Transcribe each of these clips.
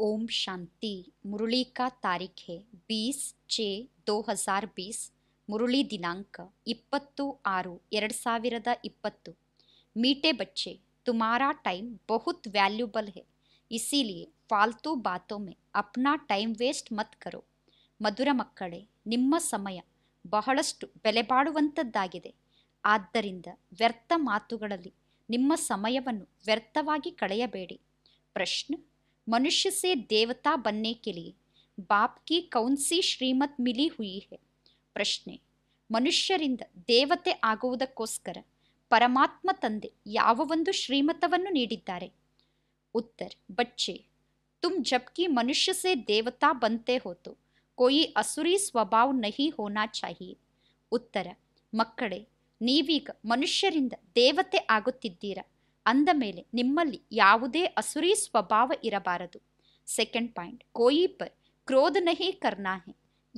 ओम शांति मुरली का तारीख है बीस ಛೇ ಬೀಸ್ ಮುರುಳಿ ದಿನಾಂಕ ಇಪ್ಪತ್ತು ಆರು ಎರಡು ಸಾವಿರದ ಇಪ್ಪತ್ತು ಮೀಟೆ ಬಚ್ಚೆ ತುಮಾರಾ ಟೈಮ್ ಬಹುತ್ ವ್ಯಾಲ್ಯೂಬಲ್ ಹೇ ಇಸೀಲಿಯೇ ಫಾಲ್ತು ಬಾತೋ ಅಪ್ನಾ ಟೈಮ್ ವೇಸ್ಟ್ ಮತ್ ಕರೋ ಮಧುರ ಮಕ್ಕಳೇ ನಿಮ್ಮ ಸಮಯ ಬಹಳಷ್ಟು ಬೆಲೆಬಾಡುವಂಥದ್ದಾಗಿದೆ ಆದ್ದರಿಂದ ವ್ಯರ್ಥ ಮಾತುಗಳಲ್ಲಿ ನಿಮ್ಮ ಸಮಯವನ್ನು ವ್ಯರ್ಥವಾಗಿ ಕಳೆಯಬೇಡಿ ಪ್ರಶ್ನೆ मनुष्य से देवता बनने के लिए बाप की कौन सी ಶ್ರೀಮತ್ ಮಿಲಿ ಹುಯಿ है ಪ್ರಶ್ನೆ ಮನುಷ್ಯರಿಂದ ದೇವತೆ ಆಗುವುದಕ್ಕೋಸ್ಕರ ಪರಮಾತ್ಮ ತಂದೆ ಯಾವ ಒಂದು ಶ್ರೀಮತವನ್ನು ನೀಡಿದ್ದಾರೆ ಉತ್ತರ ಬಚ್ಚೆ ತುಮ್ ಜಪ್ಕಿ ಮನುಷ್ಯ ಸೇ ದೇವತಾ ಬಂತೆ ಹೋತು ಕೋಯಿ ಅಸುರಿ ಸ್ವಭಾವ ನಹಿ ಹೋನಾ ಚಾಹಿ ಉತ್ತರ ಮಕ್ಕಳೇ ನೀವೀಗ ಮನುಷ್ಯರಿಂದ ದೇವತೆ ಆಗುತ್ತಿದ್ದೀರಾ ಅಂದ ಮೇಲೆ ನಿಮ್ಮಲ್ಲಿ ಯಾವುದೇ ಅಸುರಿ ಸ್ವಭಾವ ಇರಬಾರದು ಸೆಕೆಂಡ್ ಪಾಯಿಂಟ್ ಕೋಯಿಪರ್ ಕ್ರೋಧ ನಹೇ ಕರ್ನಾಹೆ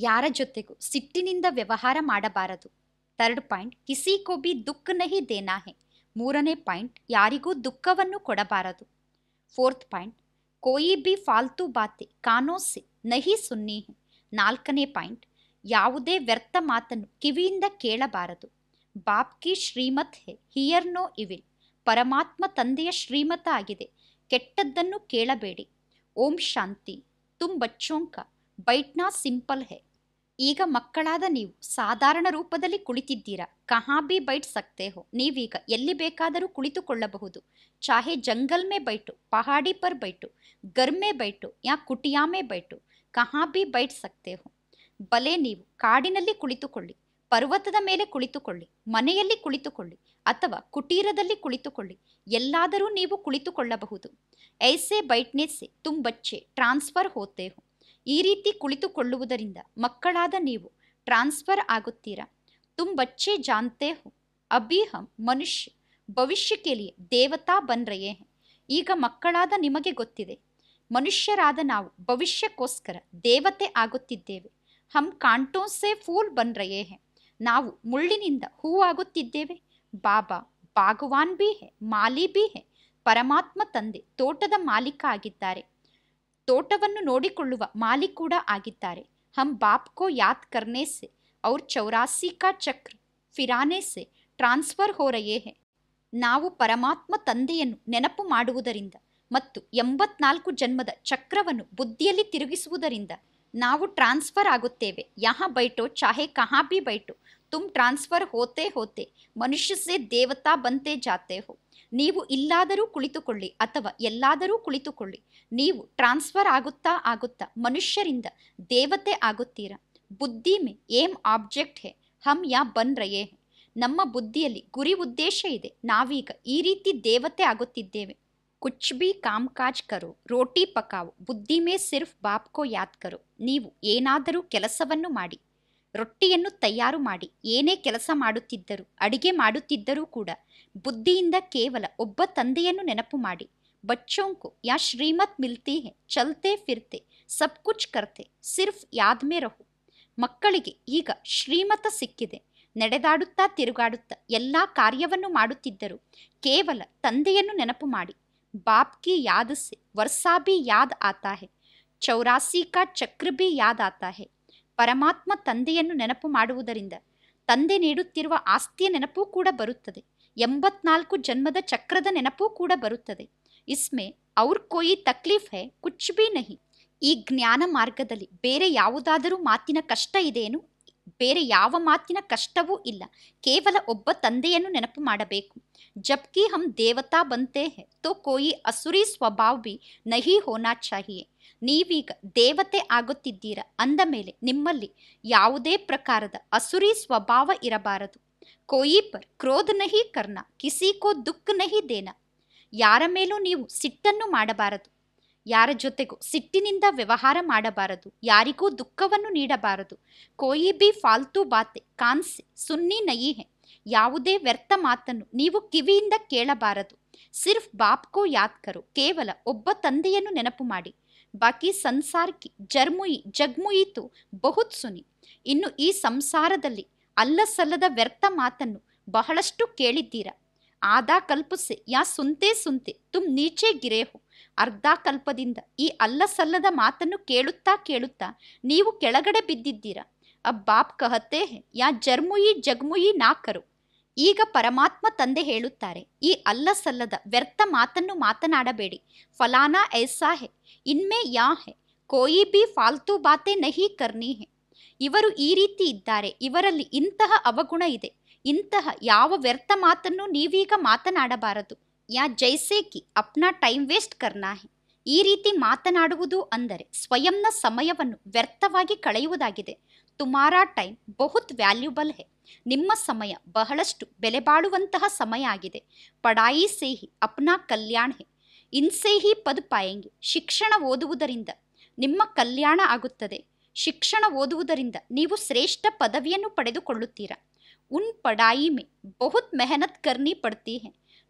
ಯಾರ ಜೊತೆಗೂ ಸಿಟ್ಟಿನಿಂದ ವ್ಯವಹಾರ ಮಾಡಬಾರದು ಥರ್ಡ್ ಪಾಯಿಂಟ್ ಕಿಸಿ ಕೋಬಿ ನಹಿ ದೇನಾಹೆ ಮೂರನೇ ಪಾಯಿಂಟ್ ಯಾರಿಗೂ ದುಃಖವನ್ನು ಕೊಡಬಾರದು ಫೋರ್ತ್ ಪಾಯಿಂಟ್ ಕೋಯಿ ಬಿ ಫಾಲ್ತು ಬಾತೆ ಕಾನೋಸೆ ನಹಿ ಸುನ್ನಿಹೆ ನಾಲ್ಕನೇ ಪಾಯಿಂಟ್ ಯಾವುದೇ ವ್ಯರ್ಥ ಮಾತನ್ನು ಕಿವಿಯಿಂದ ಕೇಳಬಾರದು ಬಾಪ್ಕಿ ಶ್ರೀಮತ್ ಹೆ ಹಿಯರ್ ನೋ ಇವಿಲ್ ಪರಮಾತ್ಮ ತಂದೆಯ ಶ್ರೀಮತ ಆಗಿದೆ ಕೆಟ್ಟದ್ದನ್ನು ಕೇಳಬೇಡಿ ಓಂ ಶಾಂತಿ ತುಂ ಬಚ್ಚೋಂಕ ಬೈಟ್ನಾ ಸಿಂಪಲ್ ಹೆ ಈಗ ಮಕ್ಕಳಾದ ನೀವು ಸಾಧಾರಣ ರೂಪದಲ್ಲಿ ಕುಳಿತಿದ್ದೀರಾ ಬಿ ಬೈಟ್ ಸಕ್ತೆ ಹೋ ನೀವೀಗ ಎಲ್ಲಿ ಬೇಕಾದರೂ ಕುಳಿತುಕೊಳ್ಳಬಹುದು ಚಾಹೆ ಜಂಗಲ್ ಮೇ ಬೈಟು ಪಹಾಡಿ ಪರ್ ಬೈಟು ಗರ್ಮೆ ಬೈಟು ಯಾ ಕುಟಿಯಾಮೆ ಬೈಟು ಕಹಾಬಿ ಬೈಟ್ ಸಕ್ತೆ ಹೋ ಬಲೆ ನೀವು ಕಾಡಿನಲ್ಲಿ ಕುಳಿತುಕೊಳ್ಳಿ ಪರ್ವತದ ಮೇಲೆ ಕುಳಿತುಕೊಳ್ಳಿ ಮನೆಯಲ್ಲಿ ಕುಳಿತುಕೊಳ್ಳಿ ಅಥವಾ ಕುಟೀರದಲ್ಲಿ ಕುಳಿತುಕೊಳ್ಳಿ ಎಲ್ಲಾದರೂ ನೀವು ಕುಳಿತುಕೊಳ್ಳಬಹುದು ಐಸೆ ಬೈಟ್ನೆಸ್ಸೆ ತುಂಬಚ್ಚೆ ಟ್ರಾನ್ಸ್ಫರ್ ಹೋತೇಹು ಈ ರೀತಿ ಕುಳಿತುಕೊಳ್ಳುವುದರಿಂದ ಮಕ್ಕಳಾದ ನೀವು ಟ್ರಾನ್ಸ್ಫರ್ ಆಗುತ್ತೀರಾ ತುಂಬಚ್ಚೆ ಜಾನ್ತೆ ಹೋ ಅಭಿ ಹಂ ಮನುಷ್ಯ ಭವಿಷ್ಯಕ್ಕೆಲಿಯೇ ದೇವತಾ ಬನ್ರಯೇ ಈಗ ಮಕ್ಕಳಾದ ನಿಮಗೆ ಗೊತ್ತಿದೆ ಮನುಷ್ಯರಾದ ನಾವು ಭವಿಷ್ಯಕ್ಕೋಸ್ಕರ ದೇವತೆ ಆಗುತ್ತಿದ್ದೇವೆ ಹಂ ಕಾಂಟೋಸೆ ಫೂಲ್ ಬನ್ರಯೇ ನಾವು ಮುಳ್ಳಿನಿಂದ ಹೂವಾಗುತ್ತಿದ್ದೇವೆ ಬಾಬಾ ಬಾಗವಾನ್ ಬಿ ಹೆ ಮಾಲಿ ಬಿ ಹೆ ಪರಮಾತ್ಮ ತಂದೆ ತೋಟದ ಮಾಲೀಕ ಆಗಿದ್ದಾರೆ ತೋಟವನ್ನು ನೋಡಿಕೊಳ್ಳುವ ಮಾಲಿ ಕೂಡ ಆಗಿದ್ದಾರೆ ಹಮ್ ಬಾಪ್ ಕೋ ಯಾತ್ ಕರ್ನೆ ಸೆ ಅವ್ರ ಚೌರಾಸಿ ಕಾ ಚಕ್ರ ಫಿರಾನೆ ಸೆ ಟ್ರಾನ್ಸ್ಫರ್ ಹೋರಯೇ ಹೆ ನಾವು ಪರಮಾತ್ಮ ತಂದೆಯನ್ನು ನೆನಪು ಮಾಡುವುದರಿಂದ ಮತ್ತು ಎಂಬತ್ನಾಲ್ಕು ಜನ್ಮದ ಚಕ್ರವನ್ನು ಬುದ್ಧಿಯಲ್ಲಿ ತಿರುಗಿಸುವುದರಿಂದ ನಾವು ಟ್ರಾನ್ಸ್ಫರ್ ಆಗುತ್ತೇವೆ ಯಹ ಬೈಟೋ ಚಾಹೆ ಕಹಾ ಬಿ ಬೈಟೋ ತುಮ್ ಟ್ರಾನ್ಸ್ಫರ್ ಹೋತೆ ಹೋತೆ ಮನುಷ್ಯ ದೇವತಾ ಬಂತೆ ಜಾತೆ ಹೋ ನೀವು ಇಲ್ಲಾದರೂ ಕುಳಿತುಕೊಳ್ಳಿ ಅಥವಾ ಎಲ್ಲಾದರೂ ಕುಳಿತುಕೊಳ್ಳಿ ನೀವು ಟ್ರಾನ್ಸ್ಫರ್ ಆಗುತ್ತಾ ಆಗುತ್ತಾ ಮನುಷ್ಯರಿಂದ ದೇವತೆ ಆಗುತ್ತೀರಾ ಬುದ್ಧಿ ಮೇ ಏಮ್ ಆಬ್ಜೆಕ್ಟ್ ಹೇ ಹಮ್ ಯಾ ಬನ್ ರಯೇ ನಮ್ಮ ಬುದ್ಧಿಯಲ್ಲಿ ಗುರಿ ಉದ್ದೇಶ ಇದೆ ನಾವೀಗ ಈ ರೀತಿ ದೇವತೆ ಆಗುತ್ತಿದ್ದೇವೆ ಕುಚ್ ಬಿ ಕಾಮ್ಕಾಜ್ ಕರೋ ರೋಟಿ ಪಕಾವು ಬುದ್ಧಿ ಮೇ ಸಿರ್ಫ್ ಬಾಪ್ಕೋ ಯಾದ್ ಕರೋ ನೀವು ಏನಾದರೂ ಕೆಲಸವನ್ನು ಮಾಡಿ ರೊಟ್ಟಿಯನ್ನು ತಯಾರು ಮಾಡಿ ಏನೇ ಕೆಲಸ ಮಾಡುತ್ತಿದ್ದರು ಅಡಿಗೆ ಮಾಡುತ್ತಿದ್ದರೂ ಕೂಡ ಬುದ್ಧಿಯಿಂದ ಕೇವಲ ಒಬ್ಬ ತಂದೆಯನ್ನು ನೆನಪು ಮಾಡಿ ಬಚ್ಚೋಂಕು ಯಾ ಶ್ರೀಮತ್ ಮಿಲ್ತಿ ಹೇ ಫಿರ್ತೆ चलते फिरते सब कुछ ಸಿರ್ಫ್ ಯಾದ್ಮೇ ರಹು ಮಕ್ಕಳಿಗೆ ಈಗ ಶ್ರೀಮತ ಸಿಕ್ಕಿದೆ ನಡೆದಾಡುತ್ತಾ ತಿರುಗಾಡುತ್ತಾ ಎಲ್ಲ ಕಾರ್ಯವನ್ನು ಮಾಡುತ್ತಿದ್ದರು ಕೇವಲ ತಂದೆಯನ್ನು ನೆನಪು ಮಾಡಿ ಬಾಪ್ ಕಿ ಯಾದ ಸೆ ವರ್ಷಾ ಬಿ ಯಾದ ಆತಾ ಹೆ ಚೌರಾಸಿ ಕಾ ಚಕ್ರ ಬಿ ಯಾದ್ ಆತಾ ಪರಮಾತ್ಮ ತಂದೆಯನ್ನು ನೆನಪು ಮಾಡುವುದರಿಂದ ತಂದೆ ನೀಡುತ್ತಿರುವ ಆಸ್ತಿಯ ನೆನಪೂ ಕೂಡ ಬರುತ್ತದೆ ಎಂಬತ್ನಾಲ್ಕು ಜನ್ಮದ ಚಕ್ರದ ನೆನಪೂ ಕೂಡ ಬರುತ್ತದೆ ಇಸ್ಮೆ ಅವ್ರ ಕೋಯಿ ತಕ್ಲೀಫ್ ಹೇ ಕುಚ್ ಬಿ ನಹಿ ಈ ಜ್ಞಾನ ಮಾರ್ಗದಲ್ಲಿ ಬೇರೆ ಯಾವುದಾದರೂ ಮಾತಿನ ಕಷ್ಟ ಇದೇನು ಬೇರೆ ಯಾವ ಮಾತಿನ ಕಷ್ಟವೂ ಇಲ್ಲ ಕೇವಲ ಒಬ್ಬ ತಂದೆಯನ್ನು ನೆನಪು ಮಾಡಬೇಕು ಜಬ್ಕಿ ಹಮ್ ದೇವತಾ ಬಂತೆ ತೋ ಕೋಯಿ ಅಸುರಿ ಸ್ವಭಾವ ಬಿ ನಹಿ ಹೋನಾ ಚಾಹಿಯೇ ನೀವೀಗ ದೇವತೆ ಆಗುತ್ತಿದ್ದೀರ ಅಂದ ಮೇಲೆ ನಿಮ್ಮಲ್ಲಿ ಯಾವುದೇ ಪ್ರಕಾರದ ಅಸುರಿ ಸ್ವಭಾವ ಇರಬಾರದು ಕೋಯಿ ಪರ್ ಕ್ರೋಧ ನಹಿ ಕರ್ನಾ ಕಿಸಿ ಕೋ ದುಃಖ ನಹಿ ದೇನ ಯಾರ ಮೇಲೂ ನೀವು ಸಿಟ್ಟನ್ನು ಮಾಡಬಾರದು ಯಾರ ಜೊತೆಗೂ ಸಿಟ್ಟಿನಿಂದ ವ್ಯವಹಾರ ಮಾಡಬಾರದು ಯಾರಿಗೂ ದುಃಖವನ್ನು ನೀಡಬಾರದು ಕೋಯಿ ಬಿ ಫಾಲ್ತು ಬಾತೆ ಕಾನ್ಸೆ ಸುನ್ನಿ ನಯಿಹೆ ಯಾವುದೇ ವ್ಯರ್ಥ ಮಾತನ್ನು ನೀವು ಕಿವಿಯಿಂದ ಕೇಳಬಾರದು ಸಿರ್ಫ್ ಬಾಪ್ಕೋ ಯಾತ್ಕರು ಕೇವಲ ಒಬ್ಬ ತಂದೆಯನ್ನು ನೆನಪು ಮಾಡಿ ಬಾಕಿ ಸಂಸಾರಕ್ಕೆ ಜರ್ಮುಯಿ ಜಗ್ಮುಯಿತು ಬಹುತ್ ಸುನಿ ಇನ್ನು ಈ ಸಂಸಾರದಲ್ಲಿ ಅಲ್ಲಸಲ್ಲದ ವ್ಯರ್ಥ ಮಾತನ್ನು ಬಹಳಷ್ಟು ಕೇಳಿದ್ದೀರಾ ಆದಾ ಕಲ್ಪುಸೆ ಯಾ ಸುಂತೆ ಸುಂತೆ ತುಮ್ ನೀಚೆ ಗಿರೇಹು ಅರ್ಧಾಕಲ್ಪದಿಂದ ಈ ಅಲ್ಲಸಲ್ಲದ ಮಾತನ್ನು ಕೇಳುತ್ತಾ ಕೇಳುತ್ತಾ ನೀವು ಕೆಳಗಡೆ ಬಿದ್ದಿದ್ದೀರಾ ಅಬ್ಬಾಪ್ ಬಾಪ್ ಕಹತೆ ಯಾ ಜರ್ಮುಯಿ ಜಗ್ಮುಯಿ ನಾಕರು ಈಗ ಪರಮಾತ್ಮ ತಂದೆ ಹೇಳುತ್ತಾರೆ ಈ ಅಲ್ಲಸಲ್ಲದ ವ್ಯರ್ಥ ಮಾತನ್ನು ಮಾತನಾಡಬೇಡಿ ಫಲಾನಾ ಐಸಾ ಹೆ ಇನ್ಮೆ ಯಾ ಹೆ ಕೋಯಿ ಬಿ ಫಾಲ್ತು ಬಾತೆ ನಹಿ ಕರ್ನಿ ಹೆ ಇವರು ಈ ರೀತಿ ಇದ್ದಾರೆ ಇವರಲ್ಲಿ ಇಂತಹ ಅವಗುಣ ಇದೆ ಇಂತಹ ಯಾವ ವ್ಯರ್ಥ ಮಾತನ್ನು ನೀವೀಗ ಮಾತನಾಡಬಾರದು ಯಾ ಜೈಸೆ ಕಿ ಅಪ್ನ ಟೈಮ್ ವೇಸ್ಟ್ ಕರ್ನಾ ಹೆ ಈ ರೀತಿ ಮಾತನಾಡುವುದು ಅಂದರೆ ಸ್ವಯಂನ ಸಮಯವನ್ನು ವ್ಯರ್ಥವಾಗಿ ಕಳೆಯುವುದಾಗಿದೆ ತುಮಾರಾ ಟೈಮ್ ಬಹುತ್ ವ್ಯಾಲ್ಯೂಬಲ್ ಹೇ ನಿಮ್ಮ ಸಮಯ ಬಹಳಷ್ಟು ಬೆಲೆ ಬಾಳುವಂತಹ ಸಮಯ ಆಗಿದೆ ಪಡಾಯಿ ಸೇಹಿ ಅಪ್ನಾ ಕಲ್ಯಾಣ ಹೇ ಇನ್ಸೇಹಿ ಪದ್ ಪಾಯಂಗೆ ಶಿಕ್ಷಣ ಓದುವುದರಿಂದ ನಿಮ್ಮ ಕಲ್ಯಾಣ ಆಗುತ್ತದೆ ಶಿಕ್ಷಣ ಓದುವುದರಿಂದ ನೀವು ಶ್ರೇಷ್ಠ ಪದವಿಯನ್ನು ಪಡೆದುಕೊಳ್ಳುತ್ತೀರಾ ಉನ್ ಪಡಾಯಿ ಮೇ ಬಹುತ್ ಮೆಹನತ್ ಕರ್ನಿ ಪಡ್ತಿ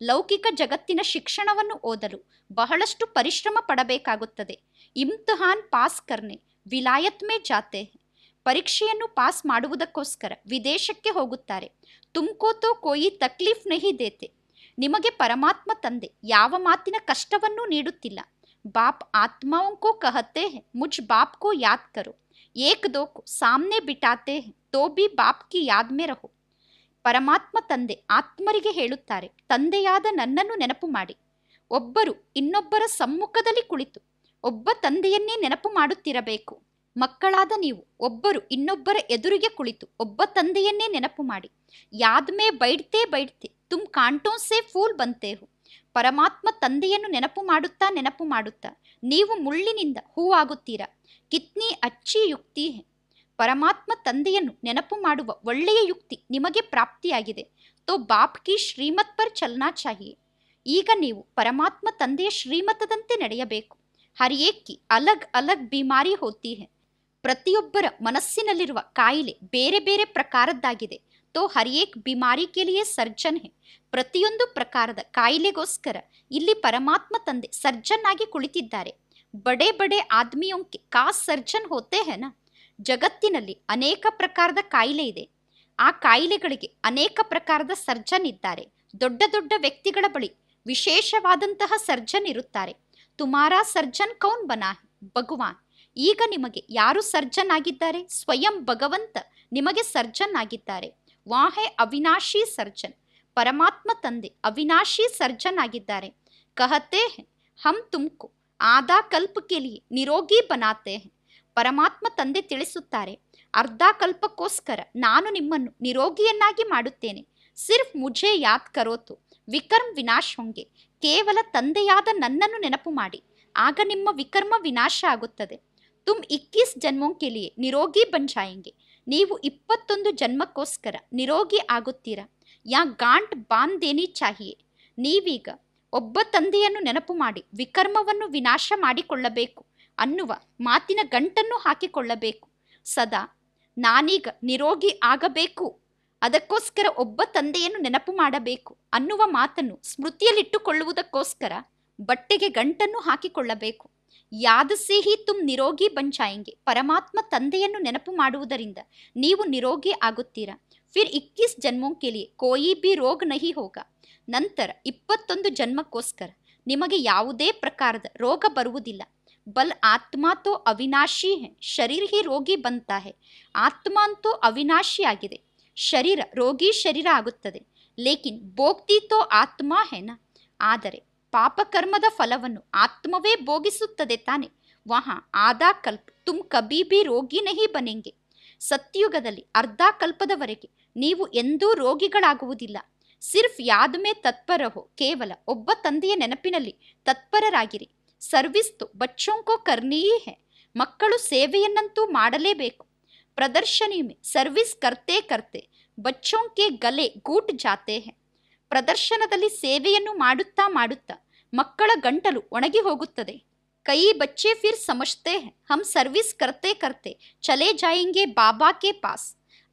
ಲೌಕಿಕ ಜಗತ್ತಿನ ಶಿಕ್ಷಣವನ್ನು ಓದಲು ಬಹಳಷ್ಟು ಪರಿಶ್ರಮ ಪಡಬೇಕಾಗುತ್ತದೆ ಇಮ್ತಿಹಾನ್ ಪಾಸ್ ಕರ್ನೆ ವಿಲಾಯತ್ ಮೇ ಜಾತೆ ಪರೀಕ್ಷೆಯನ್ನು ಪಾಸ್ ಮಾಡುವುದಕ್ಕೋಸ್ಕರ ವಿದೇಶಕ್ಕೆ ಹೋಗುತ್ತಾರೆ ತುಮ್ಕೋತೋ ಕೋಯಿ ತಕ್ಲೀಫ್ ನಹಿ ದೇತೆ ನಿಮಗೆ ಪರಮಾತ್ಮ ತಂದೆ ಯಾವ ಮಾತಿನ ಕಷ್ಟವನ್ನೂ ನೀಡುತ್ತಿಲ್ಲ ಬಾಪ್ ಆತ್ಮಾಂಕೋ ಕಹತೆ ಮುಜ್ ಬಾಪ್ ಕೋ ಯಾದ್ ಕರೋ ಏಕ್ ದೋಕು ಸಾಮ್ನೆ ಬಿಟಾತೆ ತೋ ಬಿ ಬಾಪ್ ಕಿ ಯಾದ್ ರಹೋ ಪರಮಾತ್ಮ ತಂದೆ ಆತ್ಮರಿಗೆ ಹೇಳುತ್ತಾರೆ ತಂದೆಯಾದ ನನ್ನನ್ನು ನೆನಪು ಮಾಡಿ ಒಬ್ಬರು ಇನ್ನೊಬ್ಬರ ಸಮ್ಮುಖದಲ್ಲಿ ಕುಳಿತು ಒಬ್ಬ ತಂದೆಯನ್ನೇ ನೆನಪು ಮಾಡುತ್ತಿರಬೇಕು ಮಕ್ಕಳಾದ ನೀವು ಒಬ್ಬರು ಇನ್ನೊಬ್ಬರ ಎದುರಿಗೆ ಕುಳಿತು ಒಬ್ಬ ತಂದೆಯನ್ನೇ ನೆನಪು ಮಾಡಿ ಯಾದ್ಮೇ ಬೈಡ್ತೇ ಬೈಡ್ತೆ ತುಮ್ ಕಾಂಟೋನ್ಸೇ ಫೂಲ್ ಬಂತೇಹು ಪರಮಾತ್ಮ ತಂದೆಯನ್ನು ನೆನಪು ಮಾಡುತ್ತಾ ನೆನಪು ಮಾಡುತ್ತಾ ನೀವು ಮುಳ್ಳಿನಿಂದ ಹೂವಾಗುತ್ತೀರಾ ಕಿತ್ನಿ ಅಚ್ಚಿ ಯುಕ್ತಿ ಹೇ ಪರಮಾತ್ಮ ತಂದೆಯನ್ನು ನೆನಪು ಮಾಡುವ ಒಳ್ಳೆಯ ಯುಕ್ತಿ ನಿಮಗೆ ಪ್ರಾಪ್ತಿಯಾಗಿದೆ ತೋ ಬಾಪ್ ಕಿ ಶ್ರೀಮತ್ ಪರ್ ಚಲನಾ ಚಾಹಿಯೇ ಈಗ ನೀವು ಪರಮಾತ್ಮ ತಂದೆಯ ಶ್ರೀಮತದಂತೆ ನಡೆಯಬೇಕು ಹರಿಯೇಕ್ಕಿ ಅಲಗ್ ಅಲಗ್ ಬಿಮಾರಿ ಹೋತಿ ಪ್ರತಿಯೊಬ್ಬರ ಮನಸ್ಸಿನಲ್ಲಿರುವ ಕಾಯಿಲೆ ಬೇರೆ ಬೇರೆ ಪ್ರಕಾರದ್ದಾಗಿದೆ ತೋ ಹರಿಯೇಕ್ ಬಿಮಾರಿ ಕೆಲಿಯೇ ಸರ್ಜನ್ ಹೆ ಪ್ರತಿಯೊಂದು ಪ್ರಕಾರದ ಕಾಯಿಲೆಗೋಸ್ಕರ ಇಲ್ಲಿ ಪರಮಾತ್ಮ ತಂದೆ ಸರ್ಜನ್ ಆಗಿ ಕುಳಿತಿದ್ದಾರೆ ಬಡೆ ಬಡೆ ಆದ್ಮಿಯೊಂಕೆ ಕಾ ಸರ್ಜನ್ ಹೋತೆ ಹೆನಾ ಜಗತ್ತಿನಲ್ಲಿ ಅನೇಕ ಪ್ರಕಾರದ ಕಾಯಿಲೆ ಇದೆ ಆ ಕಾಯಿಲೆಗಳಿಗೆ ಅನೇಕ ಪ್ರಕಾರದ ಸರ್ಜನ್ ಇದ್ದಾರೆ ದೊಡ್ಡ ದೊಡ್ಡ ವ್ಯಕ್ತಿಗಳ ಬಳಿ ವಿಶೇಷವಾದಂತಹ ಸರ್ಜನ್ ಇರುತ್ತಾರೆ ತುಮಾರಾ ಸರ್ಜನ್ ಕೌನ್ ಬನಾ ಭಗವಾನ್ ಈಗ ನಿಮಗೆ ಯಾರು ಸರ್ಜನ್ ಆಗಿದ್ದಾರೆ ಸ್ವಯಂ ಭಗವಂತ ನಿಮಗೆ ಸರ್ಜನ್ ಆಗಿದ್ದಾರೆ ವಾಹೆ ಅವಿನಾಶಿ ಸರ್ಜನ್ ಪರಮಾತ್ಮ ತಂದೆ ಅವಿನಾಶಿ ಸರ್ಜನ್ ಆಗಿದ್ದಾರೆ ಕಹತೆ ಹಮ್ ತುಮ್ಕು ಆದಾ ಕಲ್ಪ ಕೆಲಿ ನಿರೋಗಿ ಬನಾತೆ ಪರಮಾತ್ಮ ತಂದೆ ತಿಳಿಸುತ್ತಾರೆ ಅರ್ಧ ಕಲ್ಪಕ್ಕೋಸ್ಕರ ನಾನು ನಿಮ್ಮನ್ನು ನಿರೋಗಿಯನ್ನಾಗಿ ಮಾಡುತ್ತೇನೆ ಸಿರ್ಫ್ ಮುಜೆ ಯಾದ್ ಕರೋತು ವಿಕರ್ಮ್ ವಿನಾಶ್ ಹೊಂಗೆ ಕೇವಲ ತಂದೆಯಾದ ನನ್ನನ್ನು ನೆನಪು ಮಾಡಿ ಆಗ ನಿಮ್ಮ ವಿಕರ್ಮ ವಿನಾಶ ಆಗುತ್ತದೆ ತುಮ್ ಇಕ್ಕೀಸ್ ಜನ್ಮೊಂಕೆಲಿಯೇ ನಿರೋಗಿ ಬಂಜಾಯಂಗೆ ನೀವು ಇಪ್ಪತ್ತೊಂದು ಜನ್ಮಕ್ಕೋಸ್ಕರ ನಿರೋಗಿ ಆಗುತ್ತೀರಾ ಯಾ ಗಾಂಟ್ ಬಾಂದೇನಿ ಚಾಹಿಯೇ ನೀವೀಗ ಒಬ್ಬ ತಂದೆಯನ್ನು ನೆನಪು ಮಾಡಿ ವಿಕರ್ಮವನ್ನು ವಿನಾಶ ಮಾಡಿಕೊಳ್ಳಬೇಕು ಅನ್ನುವ ಮಾತಿನ ಗಂಟನ್ನು ಹಾಕಿಕೊಳ್ಳಬೇಕು ಸದಾ ನಾನೀಗ ನಿರೋಗಿ ಆಗಬೇಕು ಅದಕ್ಕೋಸ್ಕರ ಒಬ್ಬ ತಂದೆಯನ್ನು ನೆನಪು ಮಾಡಬೇಕು ಅನ್ನುವ ಮಾತನ್ನು ಸ್ಮೃತಿಯಲ್ಲಿಟ್ಟುಕೊಳ್ಳುವುದಕ್ಕೋಸ್ಕರ ಬಟ್ಟೆಗೆ ಗಂಟನ್ನು ಹಾಕಿಕೊಳ್ಳಬೇಕು ಯಾದಸೇಹಿ ತುಮ್ ನಿರೋಗಿ ಬಂಚಾಯಂಗೆ ಪರಮಾತ್ಮ ತಂದೆಯನ್ನು ನೆನಪು ಮಾಡುವುದರಿಂದ ನೀವು ನಿರೋಗಿ ಆಗುತ್ತೀರಾ ಫಿರ್ ಇಕ್ಕೀಸ್ ಜನ್ಮೋ ಕೋಯಿ ಬಿ ರೋಗ ನಹಿ ಹೋಗ ನಂತರ ಇಪ್ಪತ್ತೊಂದು ಜನ್ಮಕ್ಕೋಸ್ಕರ ನಿಮಗೆ ಯಾವುದೇ ಪ್ರಕಾರದ ರೋಗ ಬರುವುದಿಲ್ಲ बल ಆತ್ಮಾ ತೋ ಅವಿನಾಶಿ ಹೇ ಶರೀರ ಹಿ ರೋಗಿ ಬಂತ ಹೇ ಆತ್ಮ ಅಂತೂ ಆಗಿದೆ ಶರೀರ ರೋಗಿ ಶರೀರ ಆಗುತ್ತದೆ ಲೇಕಿನ್ ಭೋಗ್ತಿ ತೋ ಆತ್ಮ ಹೇನ ಆದರೆ ಪಾಪಕರ್ಮದ ಫಲವನ್ನು ಆತ್ಮವೇ ಭೋಗಿಸುತ್ತದೆ ತಾನೆ ವಹಾ ಆದಾ ಕಲ್ಪ ತುಮ್ ಕಬಿ ಬಿ ರೋಗಿ ನಹಿ ಬನೆಂಗೆ ಸತ್ಯುಗದಲ್ಲಿ ಅರ್ಧ ಕಲ್ಪದವರೆಗೆ ನೀವು ಎಂದೂ ರೋಗಿಗಳಾಗುವುದಿಲ್ಲ ಸಿರ್ಫ್ ಯಾದಮೇ ತತ್ಪರಹೋ ಕೇವಲ ಒಬ್ಬ ತಂದೆಯ ನೆನಪಿನಲ್ಲಿ ತತ್ಪರರಾಗಿರಿ ಸರ್ವಿಸ್ ತು ಬಚ್ಚೊಂಕೋ ಕರ್ನಿಯೇ ಹೆ ಮಕ್ಕಳು ಸೇವೆಯನ್ನಂತೂ ಮಾಡಲೇಬೇಕು ಪ್ರದರ್ಶನಿ ಮೇ ಸರ್ವಿಸ್ ಕರ್ತೆ ಕರ್ತೆ ಬಚ್ಚೋಂಕೆ ಗಲೆ ಗೂಟ್ ಜಾತೆ ಹೆ ಪ್ರದರ್ಶನದಲ್ಲಿ ಸೇವೆಯನ್ನು ಮಾಡುತ್ತಾ ಮಾಡುತ್ತಾ ಮಕ್ಕಳ ಗಂಟಲು ಒಣಗಿ ಹೋಗುತ್ತದೆ ಕೈ ಬಚ್ಚೆ ಫಿರ್ ಸಮಜ್ತೆ ಹಮ್ ಸರ್ವಿಸ್ ಕರ್ತೆ ಕರ್ತೆ ಚಲೇ ಜಾಯಿಂಗೆ ಬಾಬಾ ಕೆ ಪಾಸ್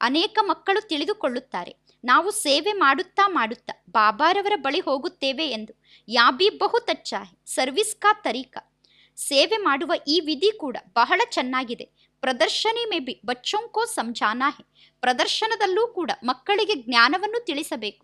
ಅನೇಕ ಮಕ್ಕಳು ತಿಳಿದುಕೊಳ್ಳುತ್ತಾರೆ ನಾವು ಸೇವೆ ಮಾಡುತ್ತಾ ಮಾಡುತ್ತಾ ಬಾಬಾರವರ ಬಳಿ ಹೋಗುತ್ತೇವೆ ಎಂದು ಯಾಬಿ ಬಹು ತಚ್ಚಾಹೆ ಸರ್ವಿಸ್ ಕಾ ತರೀಕಾ ಸೇವೆ ಮಾಡುವ ಈ ವಿಧಿ ಕೂಡ ಬಹಳ ಚೆನ್ನಾಗಿದೆ ಪ್ರದರ್ಶನಿ ಮೇ ಬಿ ಬಚ್ಚೊಂಕೋ ಸಂಜಾನಾಹೆ ಪ್ರದರ್ಶನದಲ್ಲೂ ಕೂಡ ಮಕ್ಕಳಿಗೆ ಜ್ಞಾನವನ್ನು ತಿಳಿಸಬೇಕು